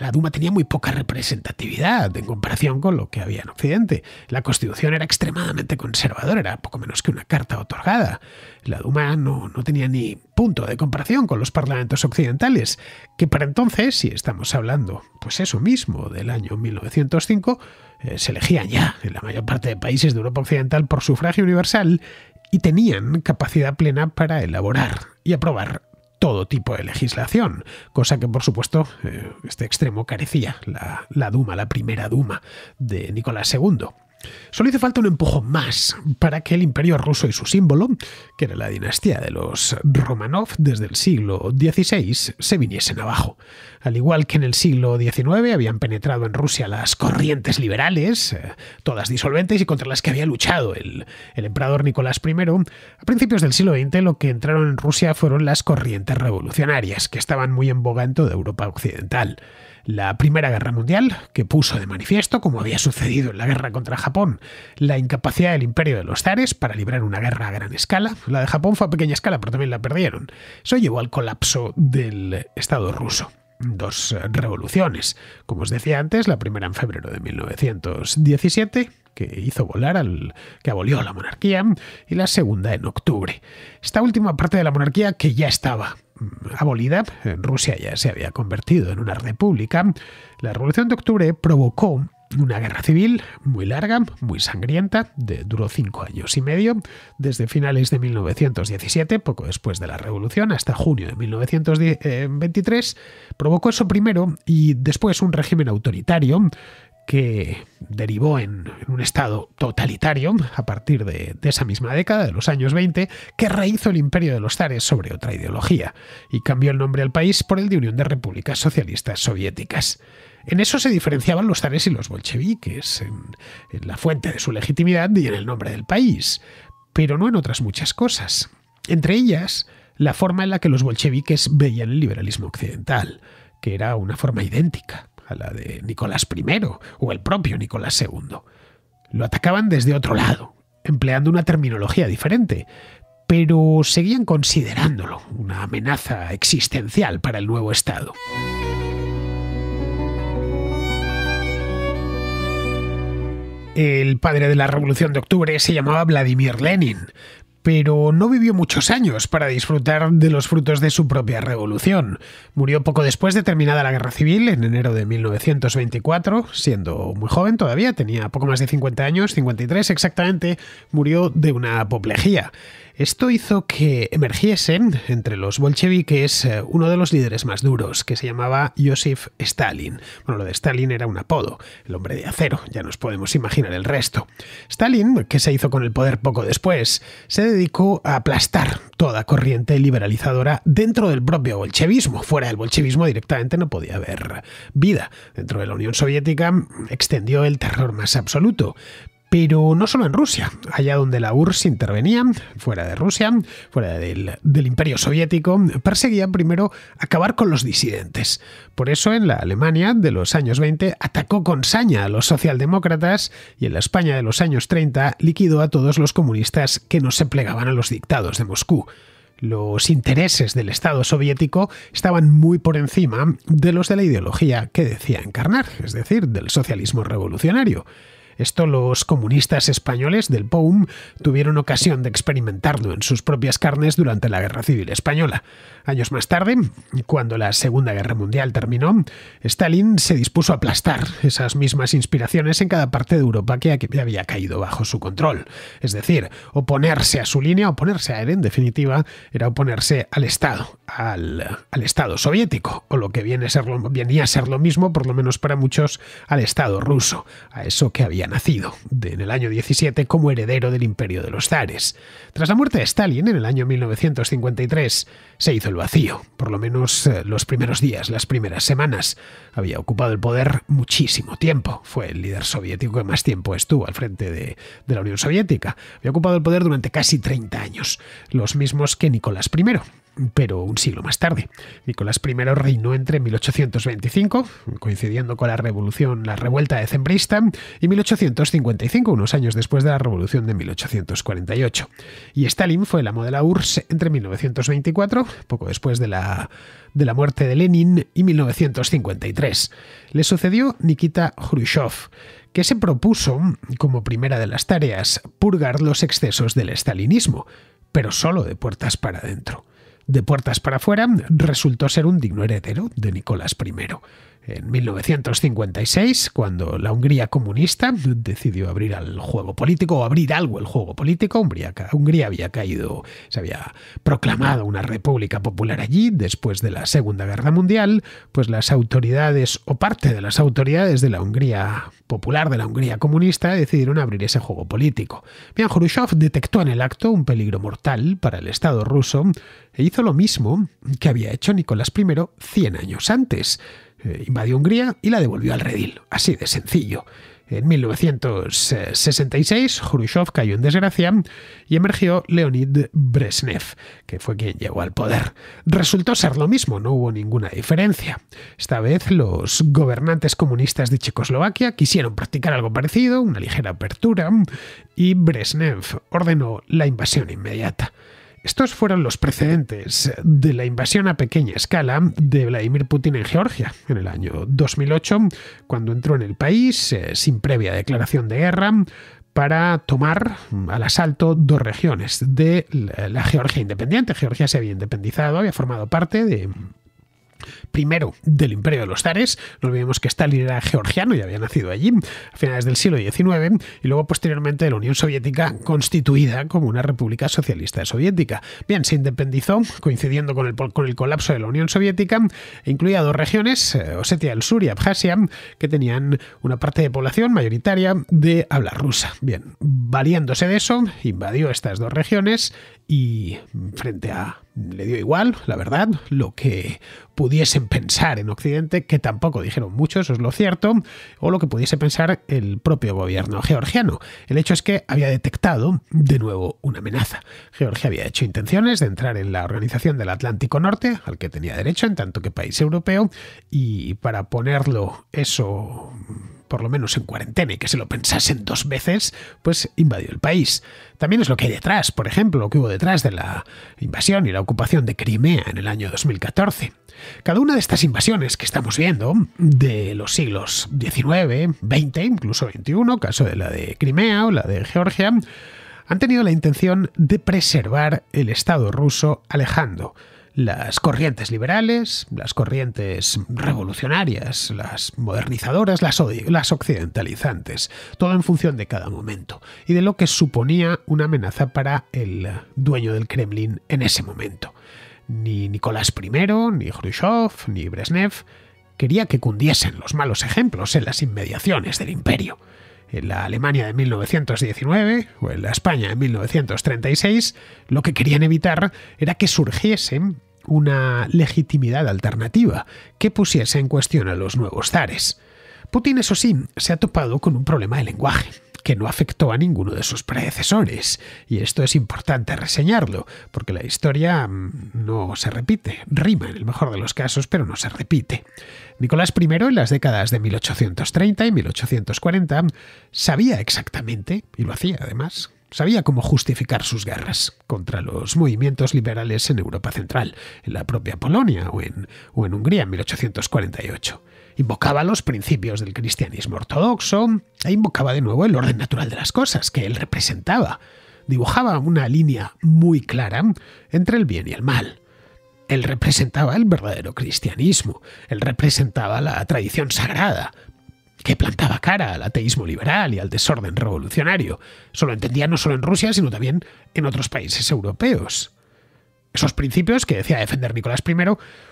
la Duma tenía muy poca representatividad en comparación con lo que había en Occidente. La Constitución era extremadamente conservadora, era poco menos que una carta otorgada. La Duma no, no tenía ni punto de comparación con los parlamentos occidentales, que para entonces, si estamos hablando, pues eso mismo, del año 1905, eh, se elegían ya en la mayor parte de países de Europa Occidental por sufragio universal y tenían capacidad plena para elaborar y aprobar todo tipo de legislación, cosa que por supuesto eh, este extremo carecía, la Duma, la primera Duma de Nicolás II. Solo hizo falta un empujón más para que el imperio ruso y su símbolo, que era la dinastía de los Romanov desde el siglo XVI, se viniesen abajo. Al igual que en el siglo XIX habían penetrado en Rusia las corrientes liberales, eh, todas disolventes y contra las que había luchado el, emperador Nicolás I, a principios del siglo XX lo que entraron en Rusia fueron las corrientes revolucionarias, que estaban muy en boga en toda Europa occidental la Primera Guerra Mundial, que puso de manifiesto, como había sucedido en la guerra contra Japón, la incapacidad del imperio de los zares para librar una guerra a gran escala. La de Japón fue a pequeña escala, pero también la perdieron. Eso llevó al colapso del Estado ruso dos revoluciones. Como os decía antes, la primera en febrero de 1917, que hizo volar al. que abolió la monarquía, y la segunda en octubre. Esta última parte de la monarquía que ya estaba abolida, Rusia ya se había convertido en una república, la Revolución de Octubre provocó una guerra civil muy larga, muy sangrienta, de, duró cinco años y medio, desde finales de 1917, poco después de la Revolución, hasta junio de 1923, eh, provocó eso primero y después un régimen autoritario que derivó en, un Estado totalitario a partir de, esa misma década, de los años 20, que rehizo el imperio de los zares sobre otra ideología y cambió el nombre al país por el de Unión de Repúblicas Socialistas Soviéticas. En eso se diferenciaban los zares y los bolcheviques, en la fuente de su legitimidad y en el nombre del país, pero no en otras muchas cosas. Entre ellas, la forma en la que los bolcheviques veían el liberalismo occidental, que era una forma idéntica a la de Nicolás I o el propio Nicolás II. Lo atacaban desde otro lado, empleando una terminología diferente, pero seguían considerándolo una amenaza existencial para el nuevo Estado. El padre de la Revolución de Octubre se llamaba Vladimir Lenin pero no vivió muchos años para disfrutar de los frutos de su propia revolución. Murió poco después de terminada la Guerra Civil, en enero de 1924, siendo muy joven todavía, tenía poco más de 50 años, 53 exactamente, murió de una apoplejía. Esto hizo que emergiese entre los bolcheviques eh, uno de los líderes más duros, que se llamaba Joseph Stalin. Bueno, lo de Stalin era un apodo, el hombre de acero, ya nos podemos imaginar el resto. Stalin, que se hizo con el poder poco después, se dedicó a aplastar toda corriente liberalizadora dentro del propio bolchevismo. Fuera del bolchevismo directamente no podía haber vida. Dentro de la Unión Soviética mm, extendió el terror más absoluto, pero no solo en Rusia, allá donde la URSS intervenía, fuera de Rusia, fuera del, imperio soviético, perseguía primero acabar con los disidentes. Por eso en la Alemania de los años 20 atacó con saña a los socialdemócratas y en la España de los años 30 liquidó a todos los comunistas que no se plegaban a los dictados de Moscú los intereses del Estado soviético estaban muy por encima de los de la ideología que decía encarnar, es decir, del socialismo revolucionario. Esto los comunistas españoles del POUM tuvieron ocasión de experimentarlo en sus propias carnes durante la Guerra Civil Española. Años más tarde, cuando la Segunda Guerra Mundial terminó, Stalin se dispuso a aplastar esas mismas inspiraciones en cada parte de Europa que había caído bajo su control. Es decir, oponerse a su línea, oponerse a él en definitiva, era oponerse al Estado, al, Estado soviético, o lo que viene venía a ser lo mismo, por lo menos para muchos, al Estado ruso, a eso que había nacido, en el año 17, como heredero del imperio de los zares. Tras la muerte de Stalin, en el año 1953, se hizo el vacío, por lo menos eh, los primeros días, las primeras semanas. Había ocupado el poder muchísimo tiempo, fue el líder soviético que más tiempo estuvo al frente de, de la Unión Soviética. Había ocupado el poder durante casi 30 años, los mismos que Nicolás I, pero un siglo más tarde. Nicolás I reinó entre 1825, coincidiendo con la revolución, la revuelta decembrista, y 1855, unos años después de la revolución de 1848. Y Stalin fue el amo de la URSS entre 1924, poco después de la, muerte de Lenin, y 1953. Le sucedió Nikita Khrushchev, que se propuso, como primera de las tareas, purgar los excesos del stalinismo, pero solo de puertas para adentro de puertas para afuera, resultó ser un digno heredero de Nicolás I en 1956, cuando la Hungría comunista decidió abrir al juego político o abrir algo el juego político, Hungría, Hungría había caído, se había proclamado una república popular allí después de la Segunda Guerra Mundial, pues las autoridades o parte de las autoridades de la Hungría popular, de la Hungría comunista, decidieron abrir ese juego político. Bien, Khrushchev detectó en el acto un peligro mortal para el Estado ruso e hizo lo mismo que había hecho Nicolás I 100 años antes. Eh, invadió Hungría y la devolvió al redil. Así de sencillo. En 1966, Khrushchev cayó en desgracia y emergió Leonid Brezhnev, que fue quien llegó al poder. Resultó ser lo mismo, no hubo ninguna diferencia. Esta vez los gobernantes comunistas de Checoslovaquia quisieron practicar algo parecido, una ligera apertura, y Brezhnev ordenó la invasión inmediata. Estos fueron los precedentes de la invasión a pequeña escala de Vladimir Putin en Georgia en el año 2008, cuando entró en el país eh, sin previa declaración de guerra para tomar al asalto dos regiones de la Georgia independiente. Georgia se había independizado, había formado parte de primero del Imperio de los Zares. No olvidemos que Stalin era georgiano y había nacido allí a finales del siglo XIX y luego posteriormente de la Unión Soviética constituida como una república socialista soviética. Bien, se independizó coincidiendo con el, con el colapso de la Unión Soviética e incluía dos regiones, eh, Osetia del Sur y Abjasia, que tenían una parte de población mayoritaria de habla rusa. Bien, valiéndose de eso, invadió estas dos regiones y frente a le dio igual, la verdad, lo que pudiesen pensar en Occidente, que tampoco dijeron muchos, eso es lo cierto, o lo que pudiese pensar el propio gobierno georgiano. El hecho es que había detectado de nuevo una amenaza. Georgia había hecho intenciones de entrar en la Organización del Atlántico Norte, al que tenía derecho en tanto que país europeo, y para ponerlo eso por lo menos en cuarentena y que se lo pensasen dos veces, pues invadió el país. También es lo que hay detrás, por ejemplo, lo que hubo detrás de la invasión y la ocupación de Crimea en el año 2014. Cada una de estas invasiones que estamos viendo, de los siglos XIX, XX, incluso XXI, caso de la de Crimea o la de Georgia, han tenido la intención de preservar el Estado ruso alejando las corrientes liberales, las corrientes revolucionarias, las modernizadoras, las, occidentalizantes, todo en función de cada momento y de lo que suponía una amenaza para el dueño del Kremlin en ese momento. Ni Nicolás I, ni Khrushchev, ni Brezhnev quería que cundiesen los malos ejemplos en las inmediaciones del imperio. En la Alemania de 1919 o en la España de 1936, lo que querían evitar era que surgiesen una legitimidad alternativa que pusiese en cuestión a los nuevos zares. Putin, eso sí, se ha topado con un problema de lenguaje que no afectó a ninguno de sus predecesores. Y esto es importante reseñarlo, porque la historia mm, no se repite, rima en el mejor de los casos, pero no se repite. Nicolás I en las décadas de 1830 y 1840 sabía exactamente, y lo hacía además, Sabía cómo justificar sus guerras contra los movimientos liberales en Europa Central, en la propia Polonia o en, Hungría en 1848. Invocaba los principios del cristianismo ortodoxo e invocaba de nuevo el orden natural de las cosas que él representaba. Dibujaba una línea muy clara entre el bien y el mal. Él representaba el verdadero cristianismo, él representaba la tradición sagrada, que plantaba cara al ateísmo liberal y al desorden revolucionario. Eso lo entendía no solo en Rusia, sino también en otros países europeos. Esos principios que decía defender Nicolás I,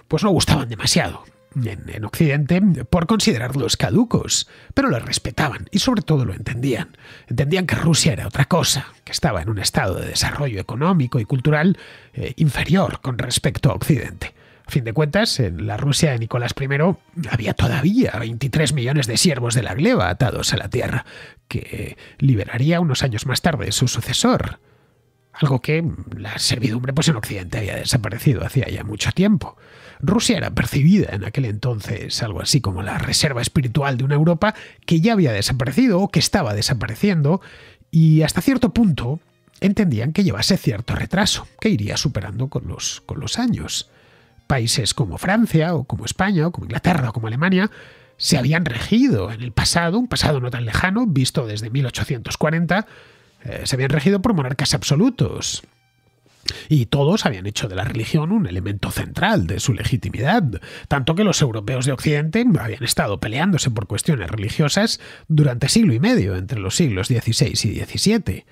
pues no gustaban demasiado en, Occidente por considerarlos caducos, pero los respetaban y sobre todo lo entendían. Entendían que Rusia era otra cosa, que estaba en un estado de desarrollo económico y cultural eh, inferior con respecto a Occidente. A fin de cuentas, en la Rusia de Nicolás I había todavía 23 millones de siervos de la gleba atados a la tierra, que liberaría unos años más tarde su sucesor. Algo que la servidumbre pues en Occidente había desaparecido hacía ya mucho tiempo. Rusia era percibida en aquel entonces algo así como la reserva espiritual de una Europa que ya había desaparecido o que estaba desapareciendo y hasta cierto punto entendían que llevase cierto retraso, que iría superando con los, con los años países como Francia o como España o como Inglaterra o como Alemania se habían regido en el pasado, un pasado no tan lejano, visto desde 1840, eh, se habían regido por monarcas absolutos. Y todos habían hecho de la religión un elemento central de su legitimidad, tanto que los europeos de Occidente habían estado peleándose por cuestiones religiosas durante siglo y medio entre los siglos XVI y XVII.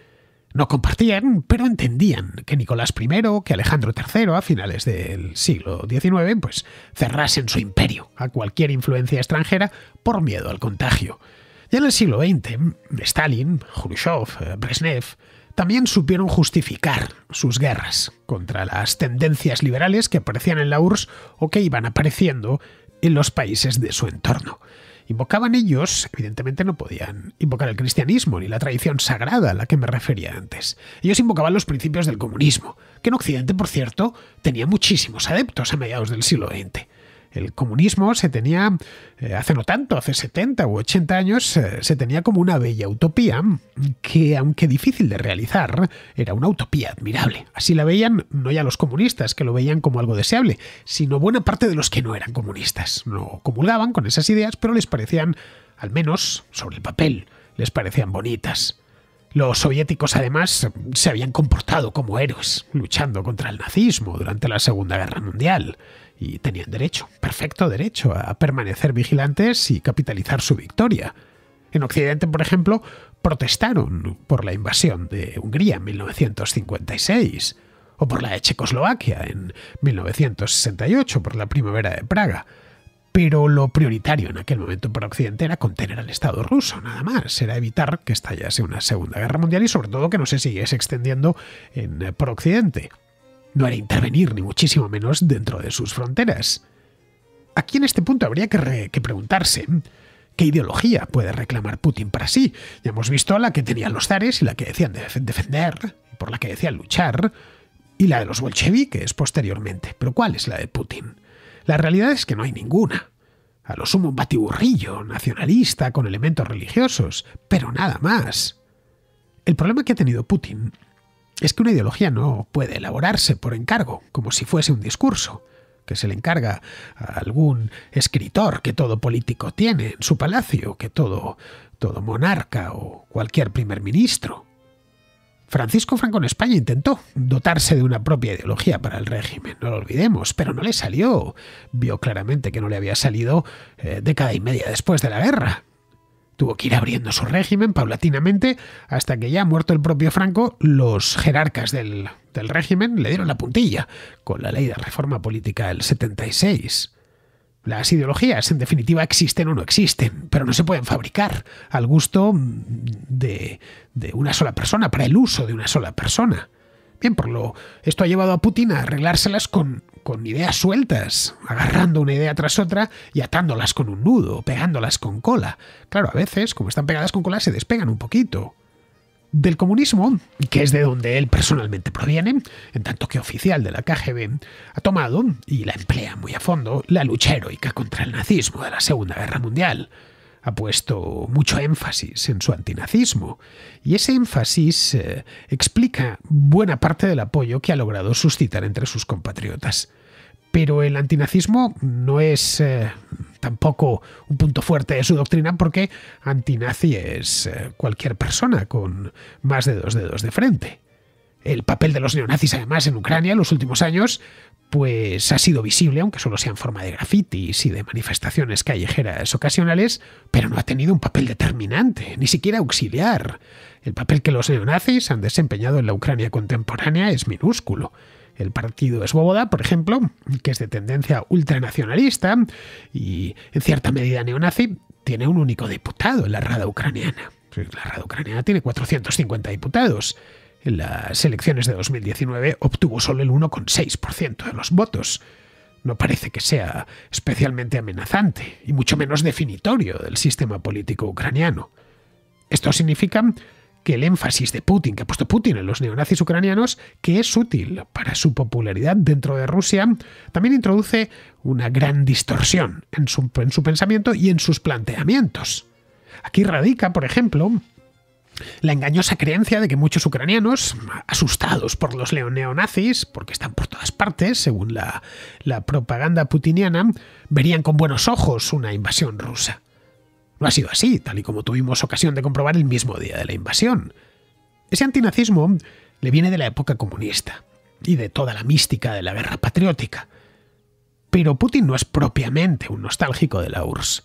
No compartían, pero entendían que Nicolás I, que Alejandro III a finales del siglo XIX, pues cerrasen su imperio a cualquier influencia extranjera por miedo al contagio. Ya en el siglo XX, Stalin, Khrushchev, eh, Brezhnev también supieron justificar sus guerras contra las tendencias liberales que aparecían en la URSS o que iban apareciendo en los países de su entorno invocaban ellos, evidentemente no podían invocar el cristianismo ni la tradición sagrada a la que me refería antes. Ellos invocaban los principios del comunismo, que en Occidente, por cierto, tenía muchísimos adeptos a mediados del siglo XX el comunismo se tenía, eh, hace no tanto, hace 70 u 80 años, eh, se tenía como una bella utopía que, aunque difícil de realizar, era una utopía admirable. Así la veían no ya los comunistas, que lo veían como algo deseable, sino buena parte de los que no eran comunistas. No acumulaban con esas ideas, pero les parecían, al menos sobre el papel, les parecían bonitas. Los soviéticos además se habían comportado como héroes, luchando contra el nazismo durante la Segunda Guerra Mundial y tenían derecho, perfecto derecho, a permanecer vigilantes y capitalizar su victoria. En Occidente, por ejemplo, protestaron por la invasión de Hungría en 1956, o por la de Checoslovaquia en 1968, por la primavera de Praga. Pero lo prioritario en aquel momento para Occidente era contener al Estado ruso, nada más. Era evitar que estallase una Segunda Guerra Mundial y sobre todo que no se siguiese extendiendo en, eh, por Occidente no era intervenir, ni muchísimo menos dentro de sus fronteras. Aquí en este punto habría que, preguntarse qué ideología puede reclamar Putin para sí. Ya hemos visto la que tenían los zares y la que decían defender, por la que decían luchar, y la de los bolcheviques posteriormente. Pero ¿cuál es la de Putin? La realidad es que no hay ninguna. A lo sumo un batiburrillo nacionalista con elementos religiosos, pero nada más. El problema que ha tenido Putin es que una ideología no puede elaborarse por encargo, como si fuese un discurso, que se le encarga a algún escritor que todo político tiene en su palacio, que todo, todo monarca o cualquier primer ministro. Francisco Franco en España intentó dotarse de una propia ideología para el régimen, no lo olvidemos, pero no le salió. Vio claramente que no le había salido eh, década y media después de la guerra, Tuvo que ir abriendo su régimen paulatinamente hasta que ya muerto el propio Franco, los jerarcas del, régimen le dieron la puntilla con la ley de reforma política del 76. Las ideologías, en definitiva, existen o no existen, pero no se pueden fabricar al gusto de, de, una sola persona, para el uso de una sola persona. Bien, por lo esto ha llevado a Putin a arreglárselas con con ideas sueltas, agarrando una idea tras otra y atándolas con un nudo, pegándolas con cola. Claro, a veces, como están pegadas con cola, se despegan un poquito. Del comunismo, que es de donde él personalmente proviene, en tanto que oficial de la KGB, ha tomado, y la emplea muy a fondo, la lucha heroica contra el nazismo de la Segunda Guerra Mundial ha puesto mucho énfasis en su antinazismo, y ese énfasis eh, explica buena parte del apoyo que ha logrado suscitar entre sus compatriotas. Pero el antinazismo no es eh, tampoco un punto fuerte de su doctrina porque antinazi es eh, cualquier persona con más de dos dedos de frente el papel de los neonazis además en Ucrania en los últimos años, pues ha sido visible, aunque solo sea en forma de grafitis y de manifestaciones callejeras ocasionales, pero no ha tenido un papel determinante, ni siquiera auxiliar. El papel que los neonazis han desempeñado en la Ucrania contemporánea es minúsculo. El partido Svoboda, por ejemplo, que es de tendencia ultranacionalista y en cierta medida neonazi, tiene un único diputado en la Rada ucraniana. La Rada ucraniana tiene 450 diputados. En las elecciones de 2019 obtuvo solo el 1,6% de los votos. No parece que sea especialmente amenazante y mucho menos definitorio del sistema político ucraniano. Esto significa que el énfasis de Putin, que ha puesto Putin en los neonazis ucranianos, que es útil para su popularidad dentro de Rusia, también introduce una gran distorsión en su, en su pensamiento y en sus planteamientos. Aquí radica, por ejemplo, la engañosa creencia de que muchos ucranianos, asustados por los neonazis, porque están por todas partes, según la, la propaganda putiniana, verían con buenos ojos una invasión rusa. No ha sido así, tal y como tuvimos ocasión de comprobar el mismo día de la invasión. Ese antinazismo le viene de la época comunista y de toda la mística de la guerra patriótica. Pero Putin no es propiamente un nostálgico de la URSS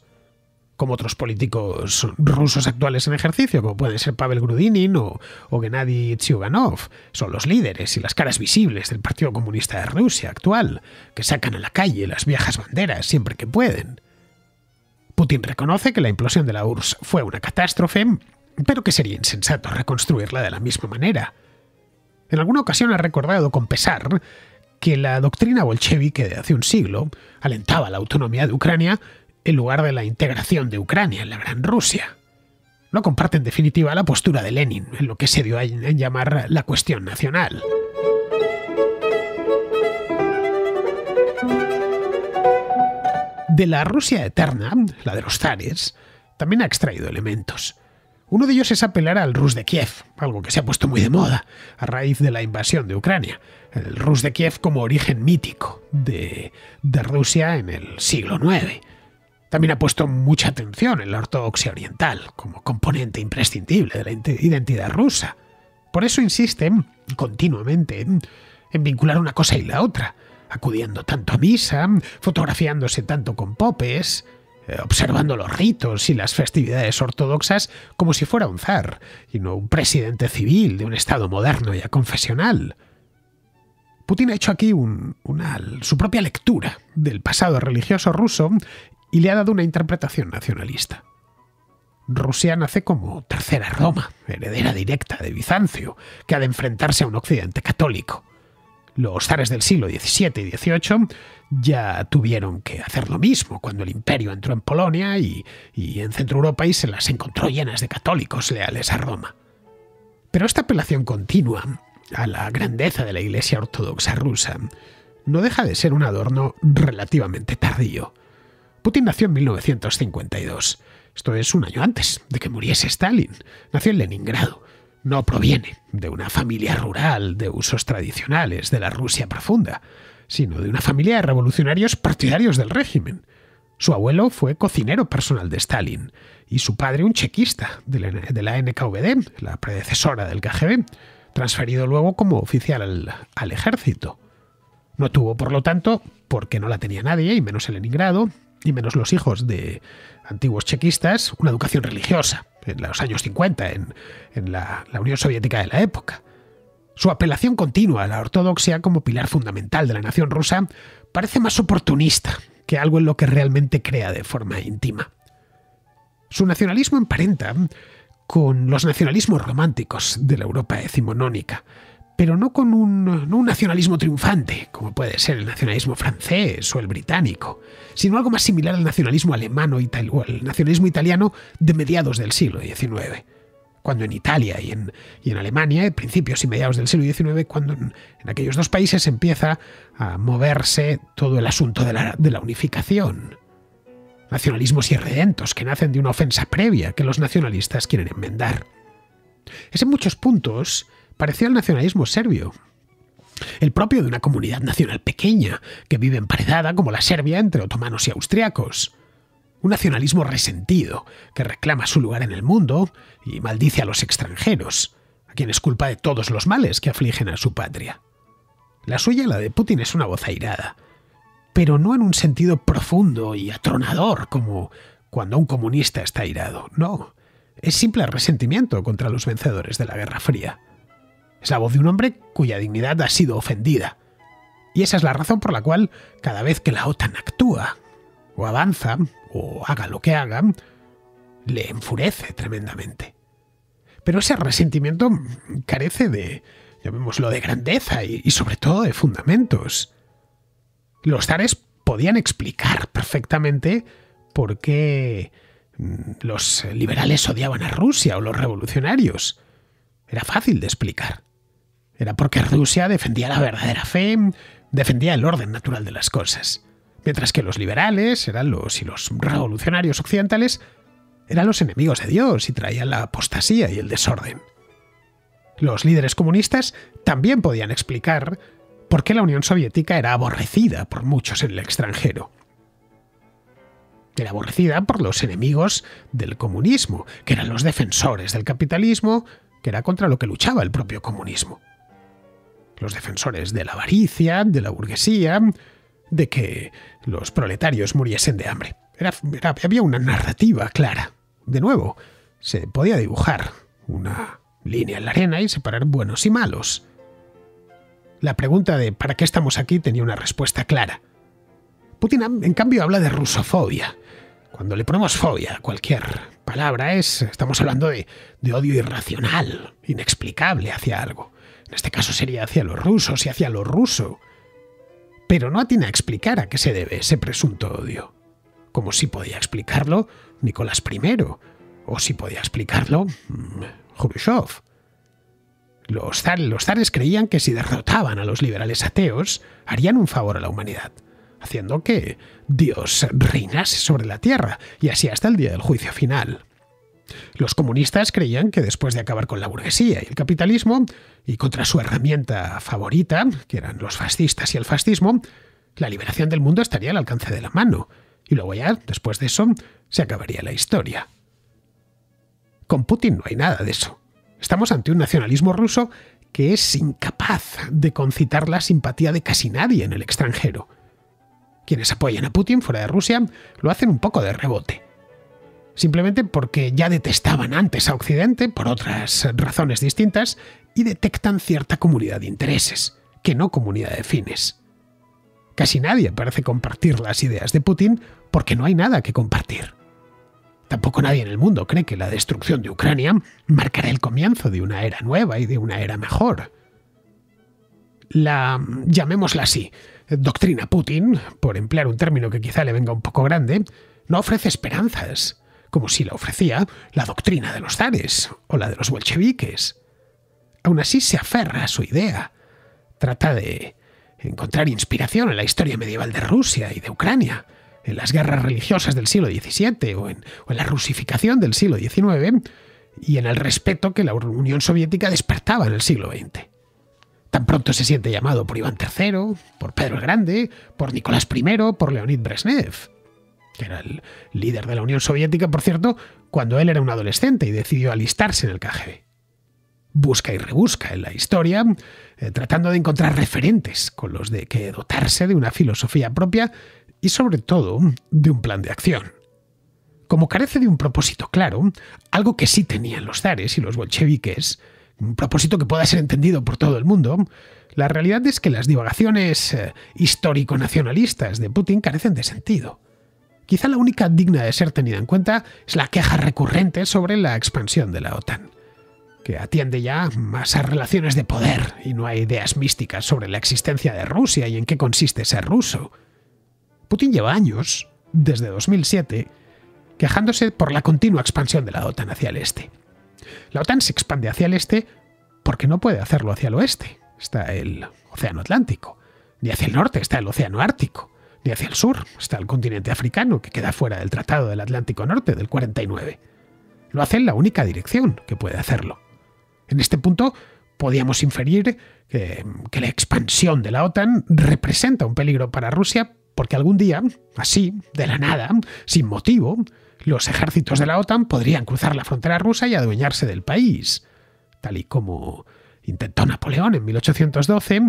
como otros políticos rusos actuales en ejercicio, como pueden ser Pavel Grudinin o, Gennady Tsiuganov. Son los líderes y las caras visibles del Partido Comunista de Rusia actual, que sacan a la calle las viejas banderas siempre que pueden. Putin reconoce que la implosión de la URSS fue una catástrofe, pero que sería insensato reconstruirla de la misma manera. En alguna ocasión ha recordado con pesar que la doctrina bolchevique de hace un siglo alentaba la autonomía de Ucrania en lugar de la integración de Ucrania en la Gran Rusia. No comparte en definitiva la postura de Lenin, en lo que se dio a llamar la cuestión nacional. De la Rusia eterna, la de los zares, también ha extraído elementos. Uno de ellos es apelar al Rus de Kiev, algo que se ha puesto muy de moda a raíz de la invasión de Ucrania. El Rus de Kiev como origen mítico de, de Rusia en el siglo IX. También ha puesto mucha atención en la ortodoxia oriental como componente imprescindible de la identidad rusa. Por eso insisten continuamente en, vincular una cosa y la otra, acudiendo tanto a misa, fotografiándose tanto con popes, eh, observando los ritos y las festividades ortodoxas como si fuera un zar y no un presidente civil de un Estado moderno y confesional. Putin ha hecho aquí su propia lectura del pasado religioso ruso y le ha dado una interpretación nacionalista. Rusia nace como tercera Roma, heredera directa de Bizancio, que ha de enfrentarse a un occidente católico. Los zares del siglo XVII y XVIII ya tuvieron que hacer lo mismo cuando el imperio entró en Polonia y, en Centro Europa y se las encontró llenas de católicos leales a Roma. Pero esta apelación continua a la grandeza de la Iglesia Ortodoxa rusa no deja de ser un adorno relativamente tardío. Putin nació en 1952. Esto es un año antes de que muriese Stalin. Nació en Leningrado. No proviene de una familia rural de usos tradicionales de la Rusia profunda, sino de una familia de revolucionarios partidarios del régimen. Su abuelo fue cocinero personal de Stalin y su padre un chequista de la, NKVD, la predecesora del KGB, transferido luego como oficial al, ejército. No tuvo, por lo tanto, porque no la tenía nadie, y menos en Leningrado, y menos los hijos de antiguos chequistas, una educación religiosa, en los años 50, en, la, la Unión Soviética de la época. Su apelación continua a la ortodoxia como pilar fundamental de la nación rusa parece más oportunista que algo en lo que realmente crea de forma íntima. Su nacionalismo emparenta con los nacionalismos románticos de la Europa decimonónica, pero no con un, nacionalismo triunfante, como puede ser el nacionalismo francés o el británico, sino algo más similar al nacionalismo alemán o, al nacionalismo italiano de mediados del siglo XIX. Cuando en Italia y en, Alemania, principios y mediados del siglo XIX, cuando en, aquellos dos países empieza a moverse todo el asunto de la, de la unificación. Nacionalismos irredentos que nacen de una ofensa previa que los nacionalistas quieren enmendar. Es en muchos puntos parecía el nacionalismo serbio, el propio de una comunidad nacional pequeña, que vive emparedada como la Serbia entre otomanos y austriacos. Un nacionalismo resentido, que reclama su lugar en el mundo y maldice a los extranjeros, a quienes culpa de todos los males que afligen a su patria. La suya, la de Putin, es una voz airada, pero no en un sentido profundo y atronador como cuando un comunista está airado, no. Es simple resentimiento contra los vencedores de la Guerra Fría es la voz de un hombre cuya dignidad ha sido ofendida. Y esa es la razón por la cual cada vez que la OTAN actúa, o avanza, o haga lo que haga, le enfurece tremendamente. Pero ese resentimiento carece de, llamémoslo, de grandeza y, sobre todo de fundamentos. Los zares podían explicar perfectamente por qué mm, los liberales odiaban a Rusia o los revolucionarios. Era fácil de explicar. Era porque Rusia defendía la verdadera fe, defendía el orden natural de las cosas, mientras que los liberales eran los y los revolucionarios occidentales eran los enemigos de Dios y traían la apostasía y el desorden. Los líderes comunistas también podían explicar por qué la Unión Soviética era aborrecida por muchos en el extranjero. Era aborrecida por los enemigos del comunismo, que eran los defensores del capitalismo, que era contra lo que luchaba el propio comunismo los defensores de la avaricia, de la burguesía, de que los proletarios muriesen de hambre. había una narrativa clara. De nuevo, se podía dibujar una línea en la arena y separar buenos y malos. La pregunta de ¿para qué estamos aquí? tenía una respuesta clara. Putin, en cambio, habla de rusofobia. Cuando le ponemos fobia a cualquier palabra es, estamos hablando de odio irracional, inexplicable hacia algo. En este caso sería hacia los rusos y hacia los ruso. Pero no atina a explicar a qué se debe ese presunto odio. Como si podía explicarlo Nicolás I, o si podía explicarlo mm, Khrushchev. Los, los zares creían que si derrotaban a los liberales ateos, harían un favor a la humanidad, haciendo que Dios reinase sobre la tierra, y así hasta el día del juicio final. Los comunistas creían que después de acabar con la burguesía y el capitalismo, y contra su herramienta favorita, que eran los fascistas y el fascismo, la liberación del mundo estaría al alcance de la mano, y luego ya, después de eso, se acabaría la historia. Con Putin no hay nada de eso. Estamos ante un nacionalismo ruso que es incapaz de concitar la simpatía de casi nadie en el extranjero. Quienes apoyan a Putin fuera de Rusia lo hacen un poco de rebote simplemente porque ya detestaban antes a Occidente por otras razones distintas y detectan cierta comunidad de intereses, que no comunidad de fines. Casi nadie parece compartir las ideas de Putin porque no hay nada que compartir. Tampoco nadie en el mundo cree que la destrucción de Ucrania marcará el comienzo de una era nueva y de una era mejor. La, llamémosla así, doctrina Putin, por emplear un término que quizá le venga un poco grande, no ofrece esperanzas como si la ofrecía la doctrina de los zares o la de los bolcheviques. Aún así se aferra a su idea. Trata de encontrar inspiración en la historia medieval de Rusia y de Ucrania, en las guerras religiosas del siglo XVII o en, o en la rusificación del siglo XIX y en el respeto que la Unión Soviética despertaba en el siglo XX. Tan pronto se siente llamado por Iván III, por Pedro el Grande, por Nicolás I, por Leonid Brezhnev que era el líder de la Unión Soviética, por cierto, cuando él era un adolescente y decidió alistarse en el KGB. Busca y rebusca en la historia, eh, tratando de encontrar referentes con los de que dotarse de una filosofía propia y sobre todo de un plan de acción. Como carece de un propósito claro, algo que sí tenían los zares y los bolcheviques, un propósito que pueda ser entendido por todo el mundo, la realidad es que las divagaciones eh, histórico-nacionalistas de Putin carecen de sentido. Quizá la única digna de ser tenida en cuenta es la queja recurrente sobre la expansión de la OTAN, que atiende ya más a relaciones de poder y no a ideas místicas sobre la existencia de Rusia y en qué consiste ser ruso. Putin lleva años, desde 2007, quejándose por la continua expansión de la OTAN hacia el este. La OTAN se expande hacia el este porque no puede hacerlo hacia el oeste, está el Océano Atlántico, ni hacia el norte, está el Océano Ártico. Y hacia el sur, está el continente africano, que queda fuera del Tratado del Atlántico Norte del 49. Lo hace en la única dirección que puede hacerlo. En este punto, podíamos inferir que la expansión de la OTAN representa un peligro para Rusia porque algún día, así, de la nada, sin motivo, los ejércitos de la OTAN podrían cruzar la frontera rusa y adueñarse del país, tal y como intentó Napoleón en 1812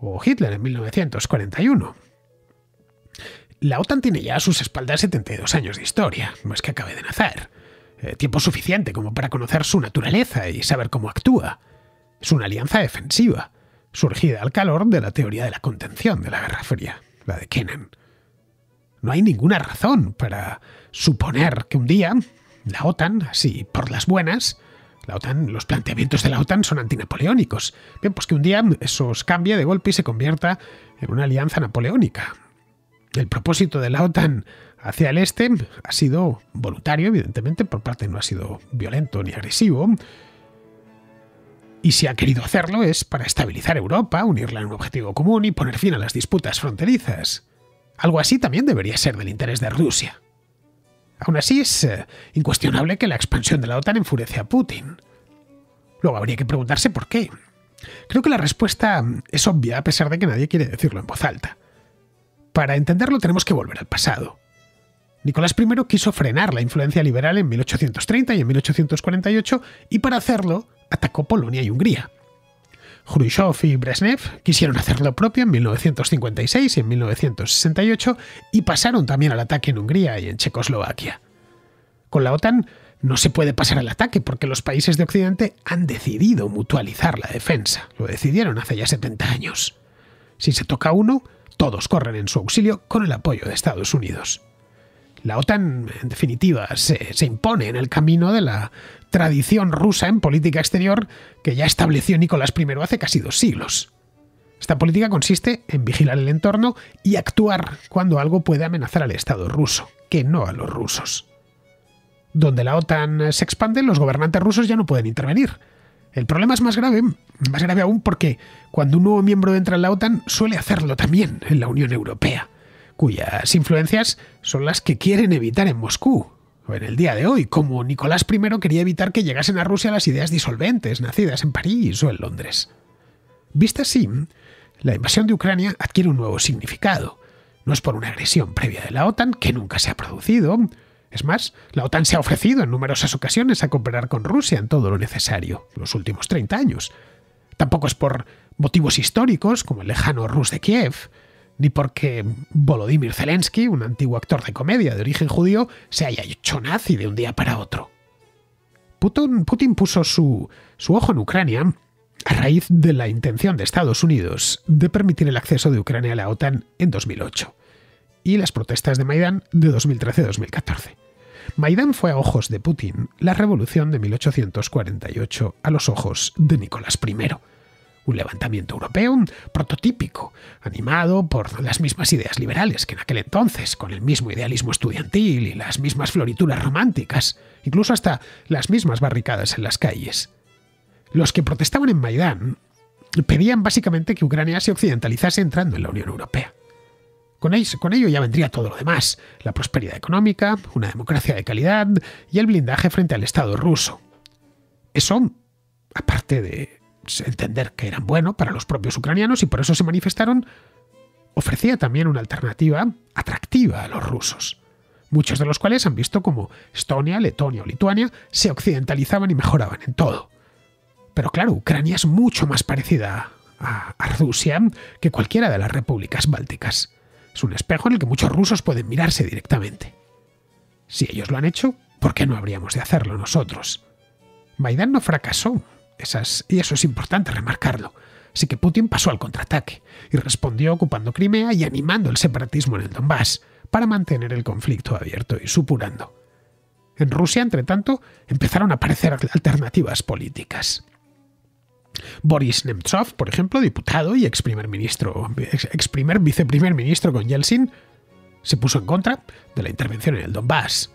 o Hitler en 1941. La OTAN tiene ya a sus espaldas 72 años de historia, no es que acabe de nacer. Eh, tiempo suficiente como para conocer su naturaleza y saber cómo actúa. Es una alianza defensiva, surgida al calor de la teoría de la contención de la Guerra Fría, la de Kennan. No hay ninguna razón para suponer que un día la OTAN, así por las buenas, la OTAN, los planteamientos de la OTAN son antinapoleónicos. Bien, pues que un día eso os cambie de golpe y se convierta en una alianza napoleónica. El propósito de la OTAN hacia el este ha sido voluntario, evidentemente, por parte no ha sido violento ni agresivo. Y si ha querido hacerlo es para estabilizar Europa, unirla en un objetivo común y poner fin a las disputas fronterizas. Algo así también debería ser del interés de Rusia. Aún así es eh, incuestionable que la expansión de la OTAN enfurece a Putin. Luego habría que preguntarse por qué. Creo que la respuesta mm, es obvia a pesar de que nadie quiere decirlo en voz alta. Para entenderlo tenemos que volver al pasado. Nicolás I quiso frenar la influencia liberal en 1830 y en 1848 y para hacerlo atacó Polonia y Hungría. Khrushchev y Brezhnev quisieron hacer lo propio en 1956 y en 1968 y pasaron también al ataque en Hungría y en Checoslovaquia. Con la OTAN no se puede pasar al ataque porque los países de Occidente han decidido mutualizar la defensa. Lo decidieron hace ya 70 años. Si se toca uno, todos corren en su auxilio con el apoyo de Estados Unidos. La OTAN, en definitiva, se, impone en el camino de la tradición rusa en política exterior que ya estableció Nicolás I hace casi dos siglos. Esta política consiste en vigilar el entorno y actuar cuando algo puede amenazar al Estado ruso, que no a los rusos. Donde la OTAN se expande, los gobernantes rusos ya no pueden intervenir, el problema es más grave, más grave aún porque cuando un nuevo miembro entra en la OTAN suele hacerlo también en la Unión Europea, cuyas influencias son las que quieren evitar en Moscú, o en el día de hoy, como Nicolás I quería evitar que llegasen a Rusia las ideas disolventes nacidas en París o en Londres. Vista así, la invasión de Ucrania adquiere un nuevo significado. No es por una agresión previa de la OTAN, que nunca se ha producido, es más, la OTAN se ha ofrecido en numerosas ocasiones a cooperar con Rusia en todo lo necesario, los últimos 30 años. Tampoco es por motivos históricos, como el lejano Rus de Kiev, ni porque Volodymyr Zelensky, un antiguo actor de comedia de origen judío, se haya hecho nazi de un día para otro. Putin, Putin puso su, su ojo en Ucrania a raíz de la intención de Estados Unidos de permitir el acceso de Ucrania a la OTAN en 2008 y las protestas de Maidán de 2013-2014. Maidán fue a ojos de Putin la revolución de 1848 a los ojos de Nicolás I. Un levantamiento europeo prototípico, animado por las mismas ideas liberales que en aquel entonces, con el mismo idealismo estudiantil y las mismas florituras románticas, incluso hasta las mismas barricadas en las calles. Los que protestaban en Maidán pedían básicamente que Ucrania se occidentalizase entrando en la Unión Europea. Con ello, ya vendría todo lo demás, la prosperidad económica, una democracia de calidad y el blindaje frente al Estado ruso. Eso, aparte de entender que eran bueno para los propios ucranianos y por eso se manifestaron, ofrecía también una alternativa atractiva a los rusos, muchos de los cuales han visto como Estonia, Letonia o Lituania se occidentalizaban y mejoraban en todo. Pero claro, Ucrania es mucho más parecida a Rusia que cualquiera de las repúblicas bálticas. Es un espejo en el que muchos rusos pueden mirarse directamente. Si ellos lo han hecho, ¿por qué no habríamos de hacerlo nosotros? Maidán no fracasó, y eso es importante remarcarlo. Así que Putin pasó al contraataque y respondió ocupando Crimea y animando el separatismo en el Donbass para mantener el conflicto abierto y supurando. En Rusia, entre tanto, empezaron a aparecer alternativas políticas. Boris Nemtsov, por ejemplo, diputado y ex primer ministro, ex, primer viceprimer ministro con Yeltsin, se puso en contra de la intervención en el Donbass.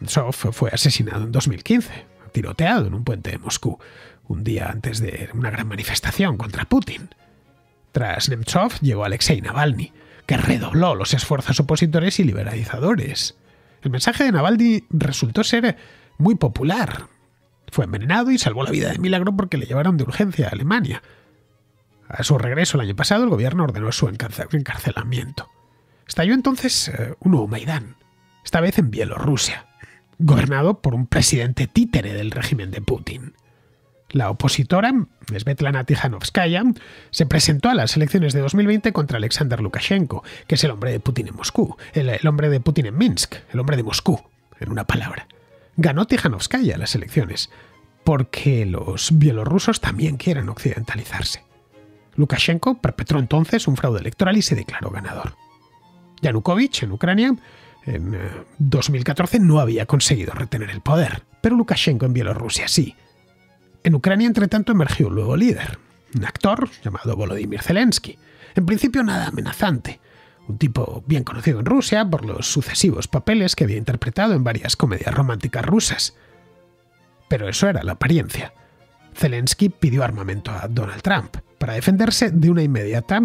Nemtsov fue asesinado en 2015, tiroteado en un puente de Moscú, un día antes de una gran manifestación contra Putin. Tras Nemtsov llegó Alexei Navalny, que redobló los esfuerzos opositores y liberalizadores. El mensaje de Navalny resultó ser muy popular, fue envenenado y salvó la vida de milagro porque le llevaron de urgencia a Alemania. A su regreso el año pasado, el gobierno ordenó su encarcelamiento. Estalló entonces eh, un nuevo Maidán, esta vez en Bielorrusia, gobernado por un presidente títere del régimen de Putin. La opositora, Svetlana Tijanovskaya, se presentó a las elecciones de 2020 contra Alexander Lukashenko, que es el hombre de Putin en Moscú, el hombre de Putin en Minsk, el hombre de Moscú, en una palabra ganó Tijanovskaya las elecciones, porque los bielorrusos también quieren occidentalizarse. Lukashenko perpetró entonces un fraude electoral y se declaró ganador. Yanukovych, en Ucrania, en 2014 eh, no había conseguido retener el poder, pero Lukashenko en Bielorrusia sí. En Ucrania, entre tanto, emergió un nuevo líder, un actor llamado Volodymyr Zelensky. En principio nada amenazante, un tipo bien conocido en Rusia por los sucesivos papeles que había interpretado en varias comedias románticas rusas. Pero eso era la apariencia. Zelensky pidió armamento a Donald Trump para defenderse de una inmediata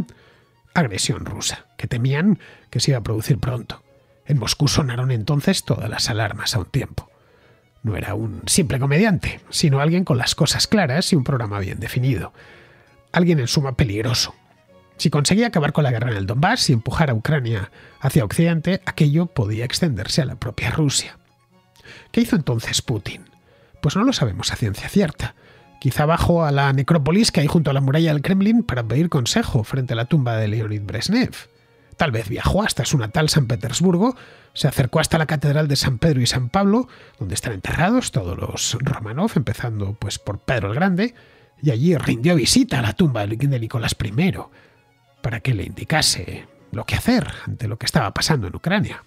agresión rusa, que temían que se iba a producir pronto. En Moscú sonaron entonces todas las alarmas a un tiempo. No era un simple comediante, sino alguien con las cosas claras y un programa bien definido. Alguien en suma peligroso, si conseguía acabar con la guerra en el Donbass y empujar a Ucrania hacia Occidente, aquello podía extenderse a la propia Rusia. ¿Qué hizo entonces Putin? Pues no lo sabemos a ciencia cierta. Quizá bajó a la necrópolis que hay junto a la muralla del Kremlin para pedir consejo frente a la tumba de Leonid Brezhnev. Tal vez viajó hasta su natal San Petersburgo, se acercó hasta la Catedral de San Pedro y San Pablo, donde están enterrados todos los Romanov, empezando pues por Pedro el Grande, y allí rindió visita a la tumba de Nicolás I para que le indicase lo que hacer ante lo que estaba pasando en Ucrania.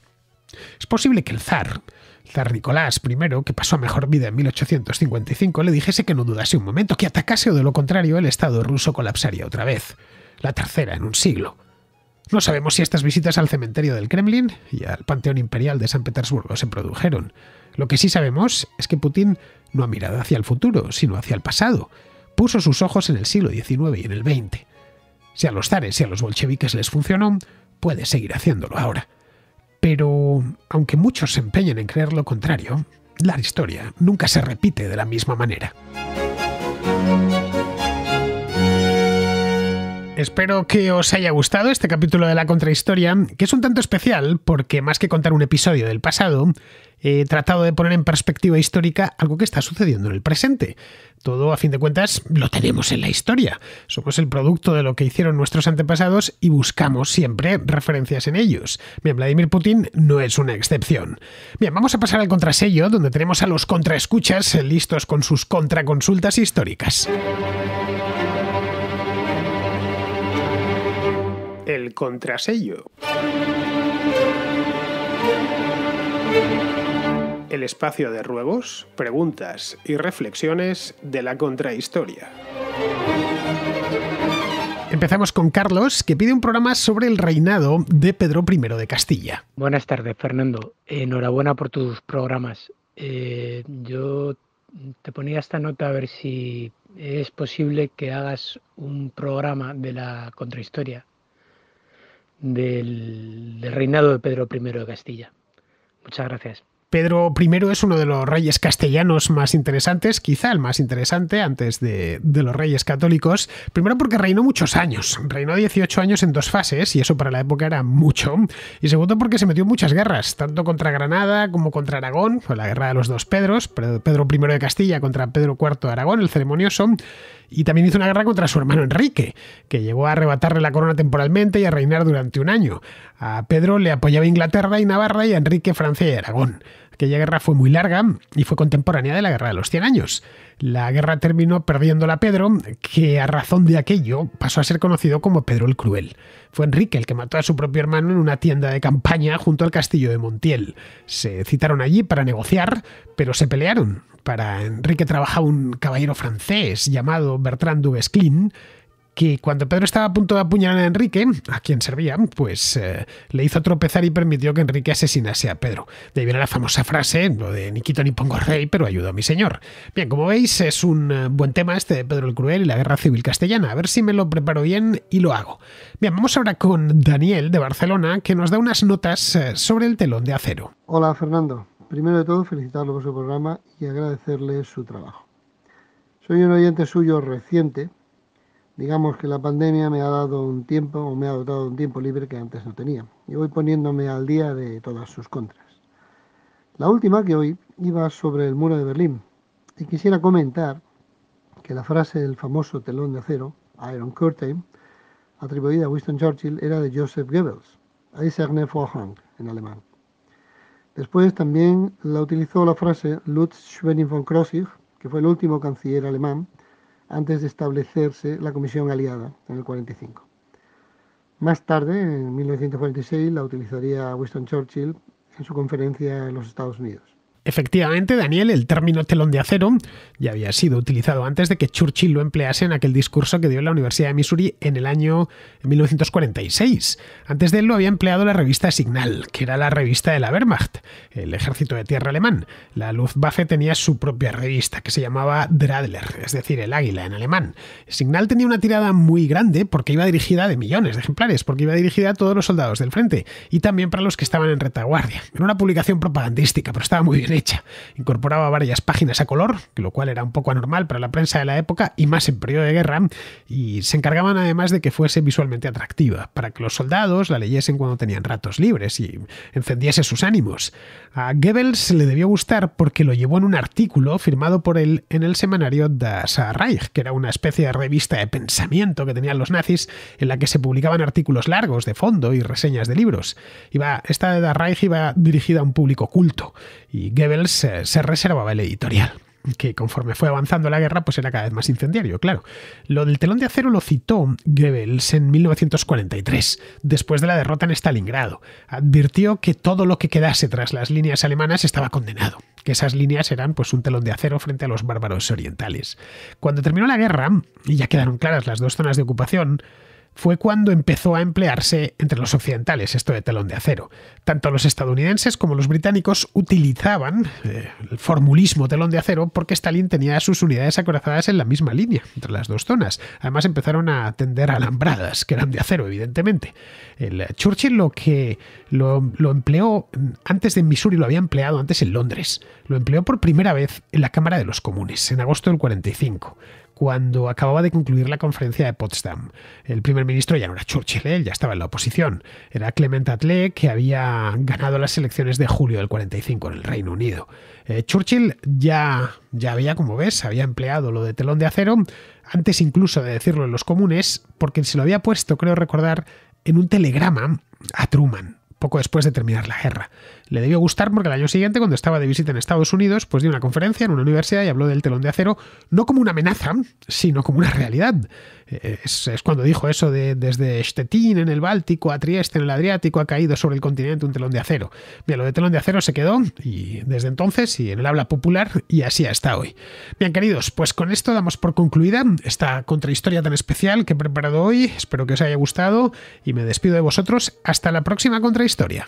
Es posible que el zar, el zar Nicolás I, que pasó a mejor vida en 1855, le dijese que no dudase un momento, que atacase o de lo contrario el Estado ruso colapsaría otra vez, la tercera en un siglo. No sabemos si estas visitas al cementerio del Kremlin y al Panteón Imperial de San Petersburgo se produjeron. Lo que sí sabemos es que Putin no ha mirado hacia el futuro, sino hacia el pasado. Puso sus ojos en el siglo XIX y en el XX. Si a los zares y a los bolcheviques les funcionó, puede seguir haciéndolo ahora. Pero, aunque muchos se empeñen en creer lo contrario, la historia nunca se repite de la misma manera. Espero que os haya gustado este capítulo de la contrahistoria, que es un tanto especial porque más que contar un episodio del pasado, he tratado de poner en perspectiva histórica algo que está sucediendo en el presente. Todo, a fin de cuentas, lo tenemos en la historia. Somos el producto de lo que hicieron nuestros antepasados y buscamos siempre referencias en ellos. Bien, Vladimir Putin no es una excepción. Bien, vamos a pasar al contrasello, donde tenemos a los contraescuchas listos con sus contraconsultas históricas. el contrasello. El espacio de ruegos, preguntas y reflexiones de la contrahistoria. Empezamos con Carlos, que pide un programa sobre el reinado de Pedro I de Castilla. Buenas tardes, Fernando. Enhorabuena por tus programas. Eh, yo te ponía esta nota a ver si es posible que hagas un programa de la contrahistoria del, reinado de Pedro I de Castilla. Muchas gracias. Pedro I es uno de los reyes castellanos más interesantes, quizá el más interesante antes de, los reyes católicos, primero porque reinó muchos años, reinó 18 años en dos fases, y eso para la época era mucho, y segundo porque se metió en muchas guerras, tanto contra Granada como contra Aragón, la guerra de los dos Pedros, Pedro I de Castilla contra Pedro IV de Aragón, el ceremonioso, y también hizo una guerra contra su hermano Enrique, que llegó a arrebatarle la corona temporalmente y a reinar durante un año. A Pedro le apoyaba Inglaterra y Navarra y a Enrique Francia y Aragón. Aquella guerra fue muy larga y fue contemporánea de la Guerra de los Cien Años. La guerra terminó perdiéndola Pedro, que a razón de aquello pasó a ser conocido como Pedro el Cruel. Fue Enrique el que mató a su propio hermano en una tienda de campaña junto al castillo de Montiel. Se citaron allí para negociar, pero se pelearon. Para Enrique trabajaba un caballero francés llamado Bertrand Duvesclin, que cuando Pedro estaba a punto de apuñalar a Enrique, a quien servía, pues eh, le hizo tropezar y permitió que Enrique asesinase a Pedro. De ahí viene la famosa frase, lo de ni quito ni pongo rey, pero ayudo a mi señor. Bien, como veis, es un eh, buen tema este de Pedro el Cruel y la Guerra Civil Castellana. A ver si me lo preparo bien y lo hago. Bien, vamos ahora con Daniel de Barcelona, que nos da unas notas eh, sobre el telón de acero. Hola, Fernando. Primero de todo, felicitarlo por su programa y agradecerle su trabajo. Soy un oyente suyo reciente. Digamos que la pandemia me ha dado un tiempo o me ha dotado un tiempo libre que antes no tenía. Y voy poniéndome al día de todas sus contras. La última que hoy iba sobre el muro de Berlín. Y quisiera comentar que la frase del famoso telón de acero, Iron Curtain, atribuida a Winston Churchill, era de Joseph Goebbels, Eiserne Vorhang en alemán. Después también la utilizó la frase Lutz Schwenning von Krossig, que fue el último canciller alemán, antes de establecerse la Comisión Aliada en el 45. Más tarde, en 1946, la utilizaría Winston Churchill en su conferencia en los Estados Unidos. Efectivamente, Daniel, el término telón de acero ya había sido utilizado antes de que Churchill lo emplease en aquel discurso que dio en la Universidad de Missouri en el año 1946. Antes de él lo había empleado la revista Signal, que era la revista de la Wehrmacht, el ejército de tierra alemán. La Luftwaffe tenía su propia revista, que se llamaba Dradler, es decir, el águila en alemán. Signal tenía una tirada muy grande porque iba dirigida de millones de ejemplares, porque iba dirigida a todos los soldados del frente y también para los que estaban en retaguardia. Era una publicación propagandística, pero estaba muy bien Incorporaba varias páginas a color, lo cual era un poco anormal para la prensa de la época y más en periodo de guerra, y se encargaban además de que fuese visualmente atractiva, para que los soldados la leyesen cuando tenían ratos libres y encendiese sus ánimos. A Goebbels le debió gustar porque lo llevó en un artículo firmado por él en el semanario Das Reich, que era una especie de revista de pensamiento que tenían los nazis en la que se publicaban artículos largos de fondo y reseñas de libros. Iba, esta de Das Reich iba dirigida a un público culto y Goebbels se reservaba el editorial que conforme fue avanzando la guerra, pues era cada vez más incendiario, claro. Lo del telón de acero lo citó Goebbels en 1943, después de la derrota en Stalingrado. Advirtió que todo lo que quedase tras las líneas alemanas estaba condenado, que esas líneas eran pues un telón de acero frente a los bárbaros orientales. Cuando terminó la guerra, y ya quedaron claras las dos zonas de ocupación, fue cuando empezó a emplearse entre los occidentales esto de telón de acero. Tanto los estadounidenses como los británicos utilizaban eh, el formulismo telón de acero porque Stalin tenía sus unidades acorazadas en la misma línea, entre las dos zonas. Además empezaron a tender alambradas, que eran de acero, evidentemente. Eh, Churchill lo que lo, empleó antes de Missouri, lo había empleado antes en Londres. Lo empleó por primera vez en la Cámara de los Comunes, en agosto del 45 cuando acababa de concluir la conferencia de Potsdam. El primer ministro ya no era Churchill, ya estaba en la oposición. Era Clement Attlee, que había ganado las elecciones de julio del 45 en el Reino Unido. Eh, Churchill ya, ya había, como ves, había empleado lo de telón de acero, antes incluso de decirlo en los comunes, porque se lo había puesto, creo recordar, en un telegrama a Truman, poco después de terminar la guerra. Le debió gustar porque el año siguiente, cuando estaba de visita en Estados Unidos, pues dio una conferencia en una universidad y habló del telón de acero, no como una amenaza, sino como una realidad. Eh, es, es cuando dijo eso de desde Stettin en el Báltico a Trieste en el Adriático ha caído sobre el continente un telón de acero. Bien, lo de telón de acero se quedó y desde entonces y en el habla popular y así hasta hoy. Bien, queridos, pues con esto damos por concluida esta contrahistoria tan especial que he preparado hoy. Espero que os haya gustado y me despido de vosotros. Hasta la próxima contrahistoria.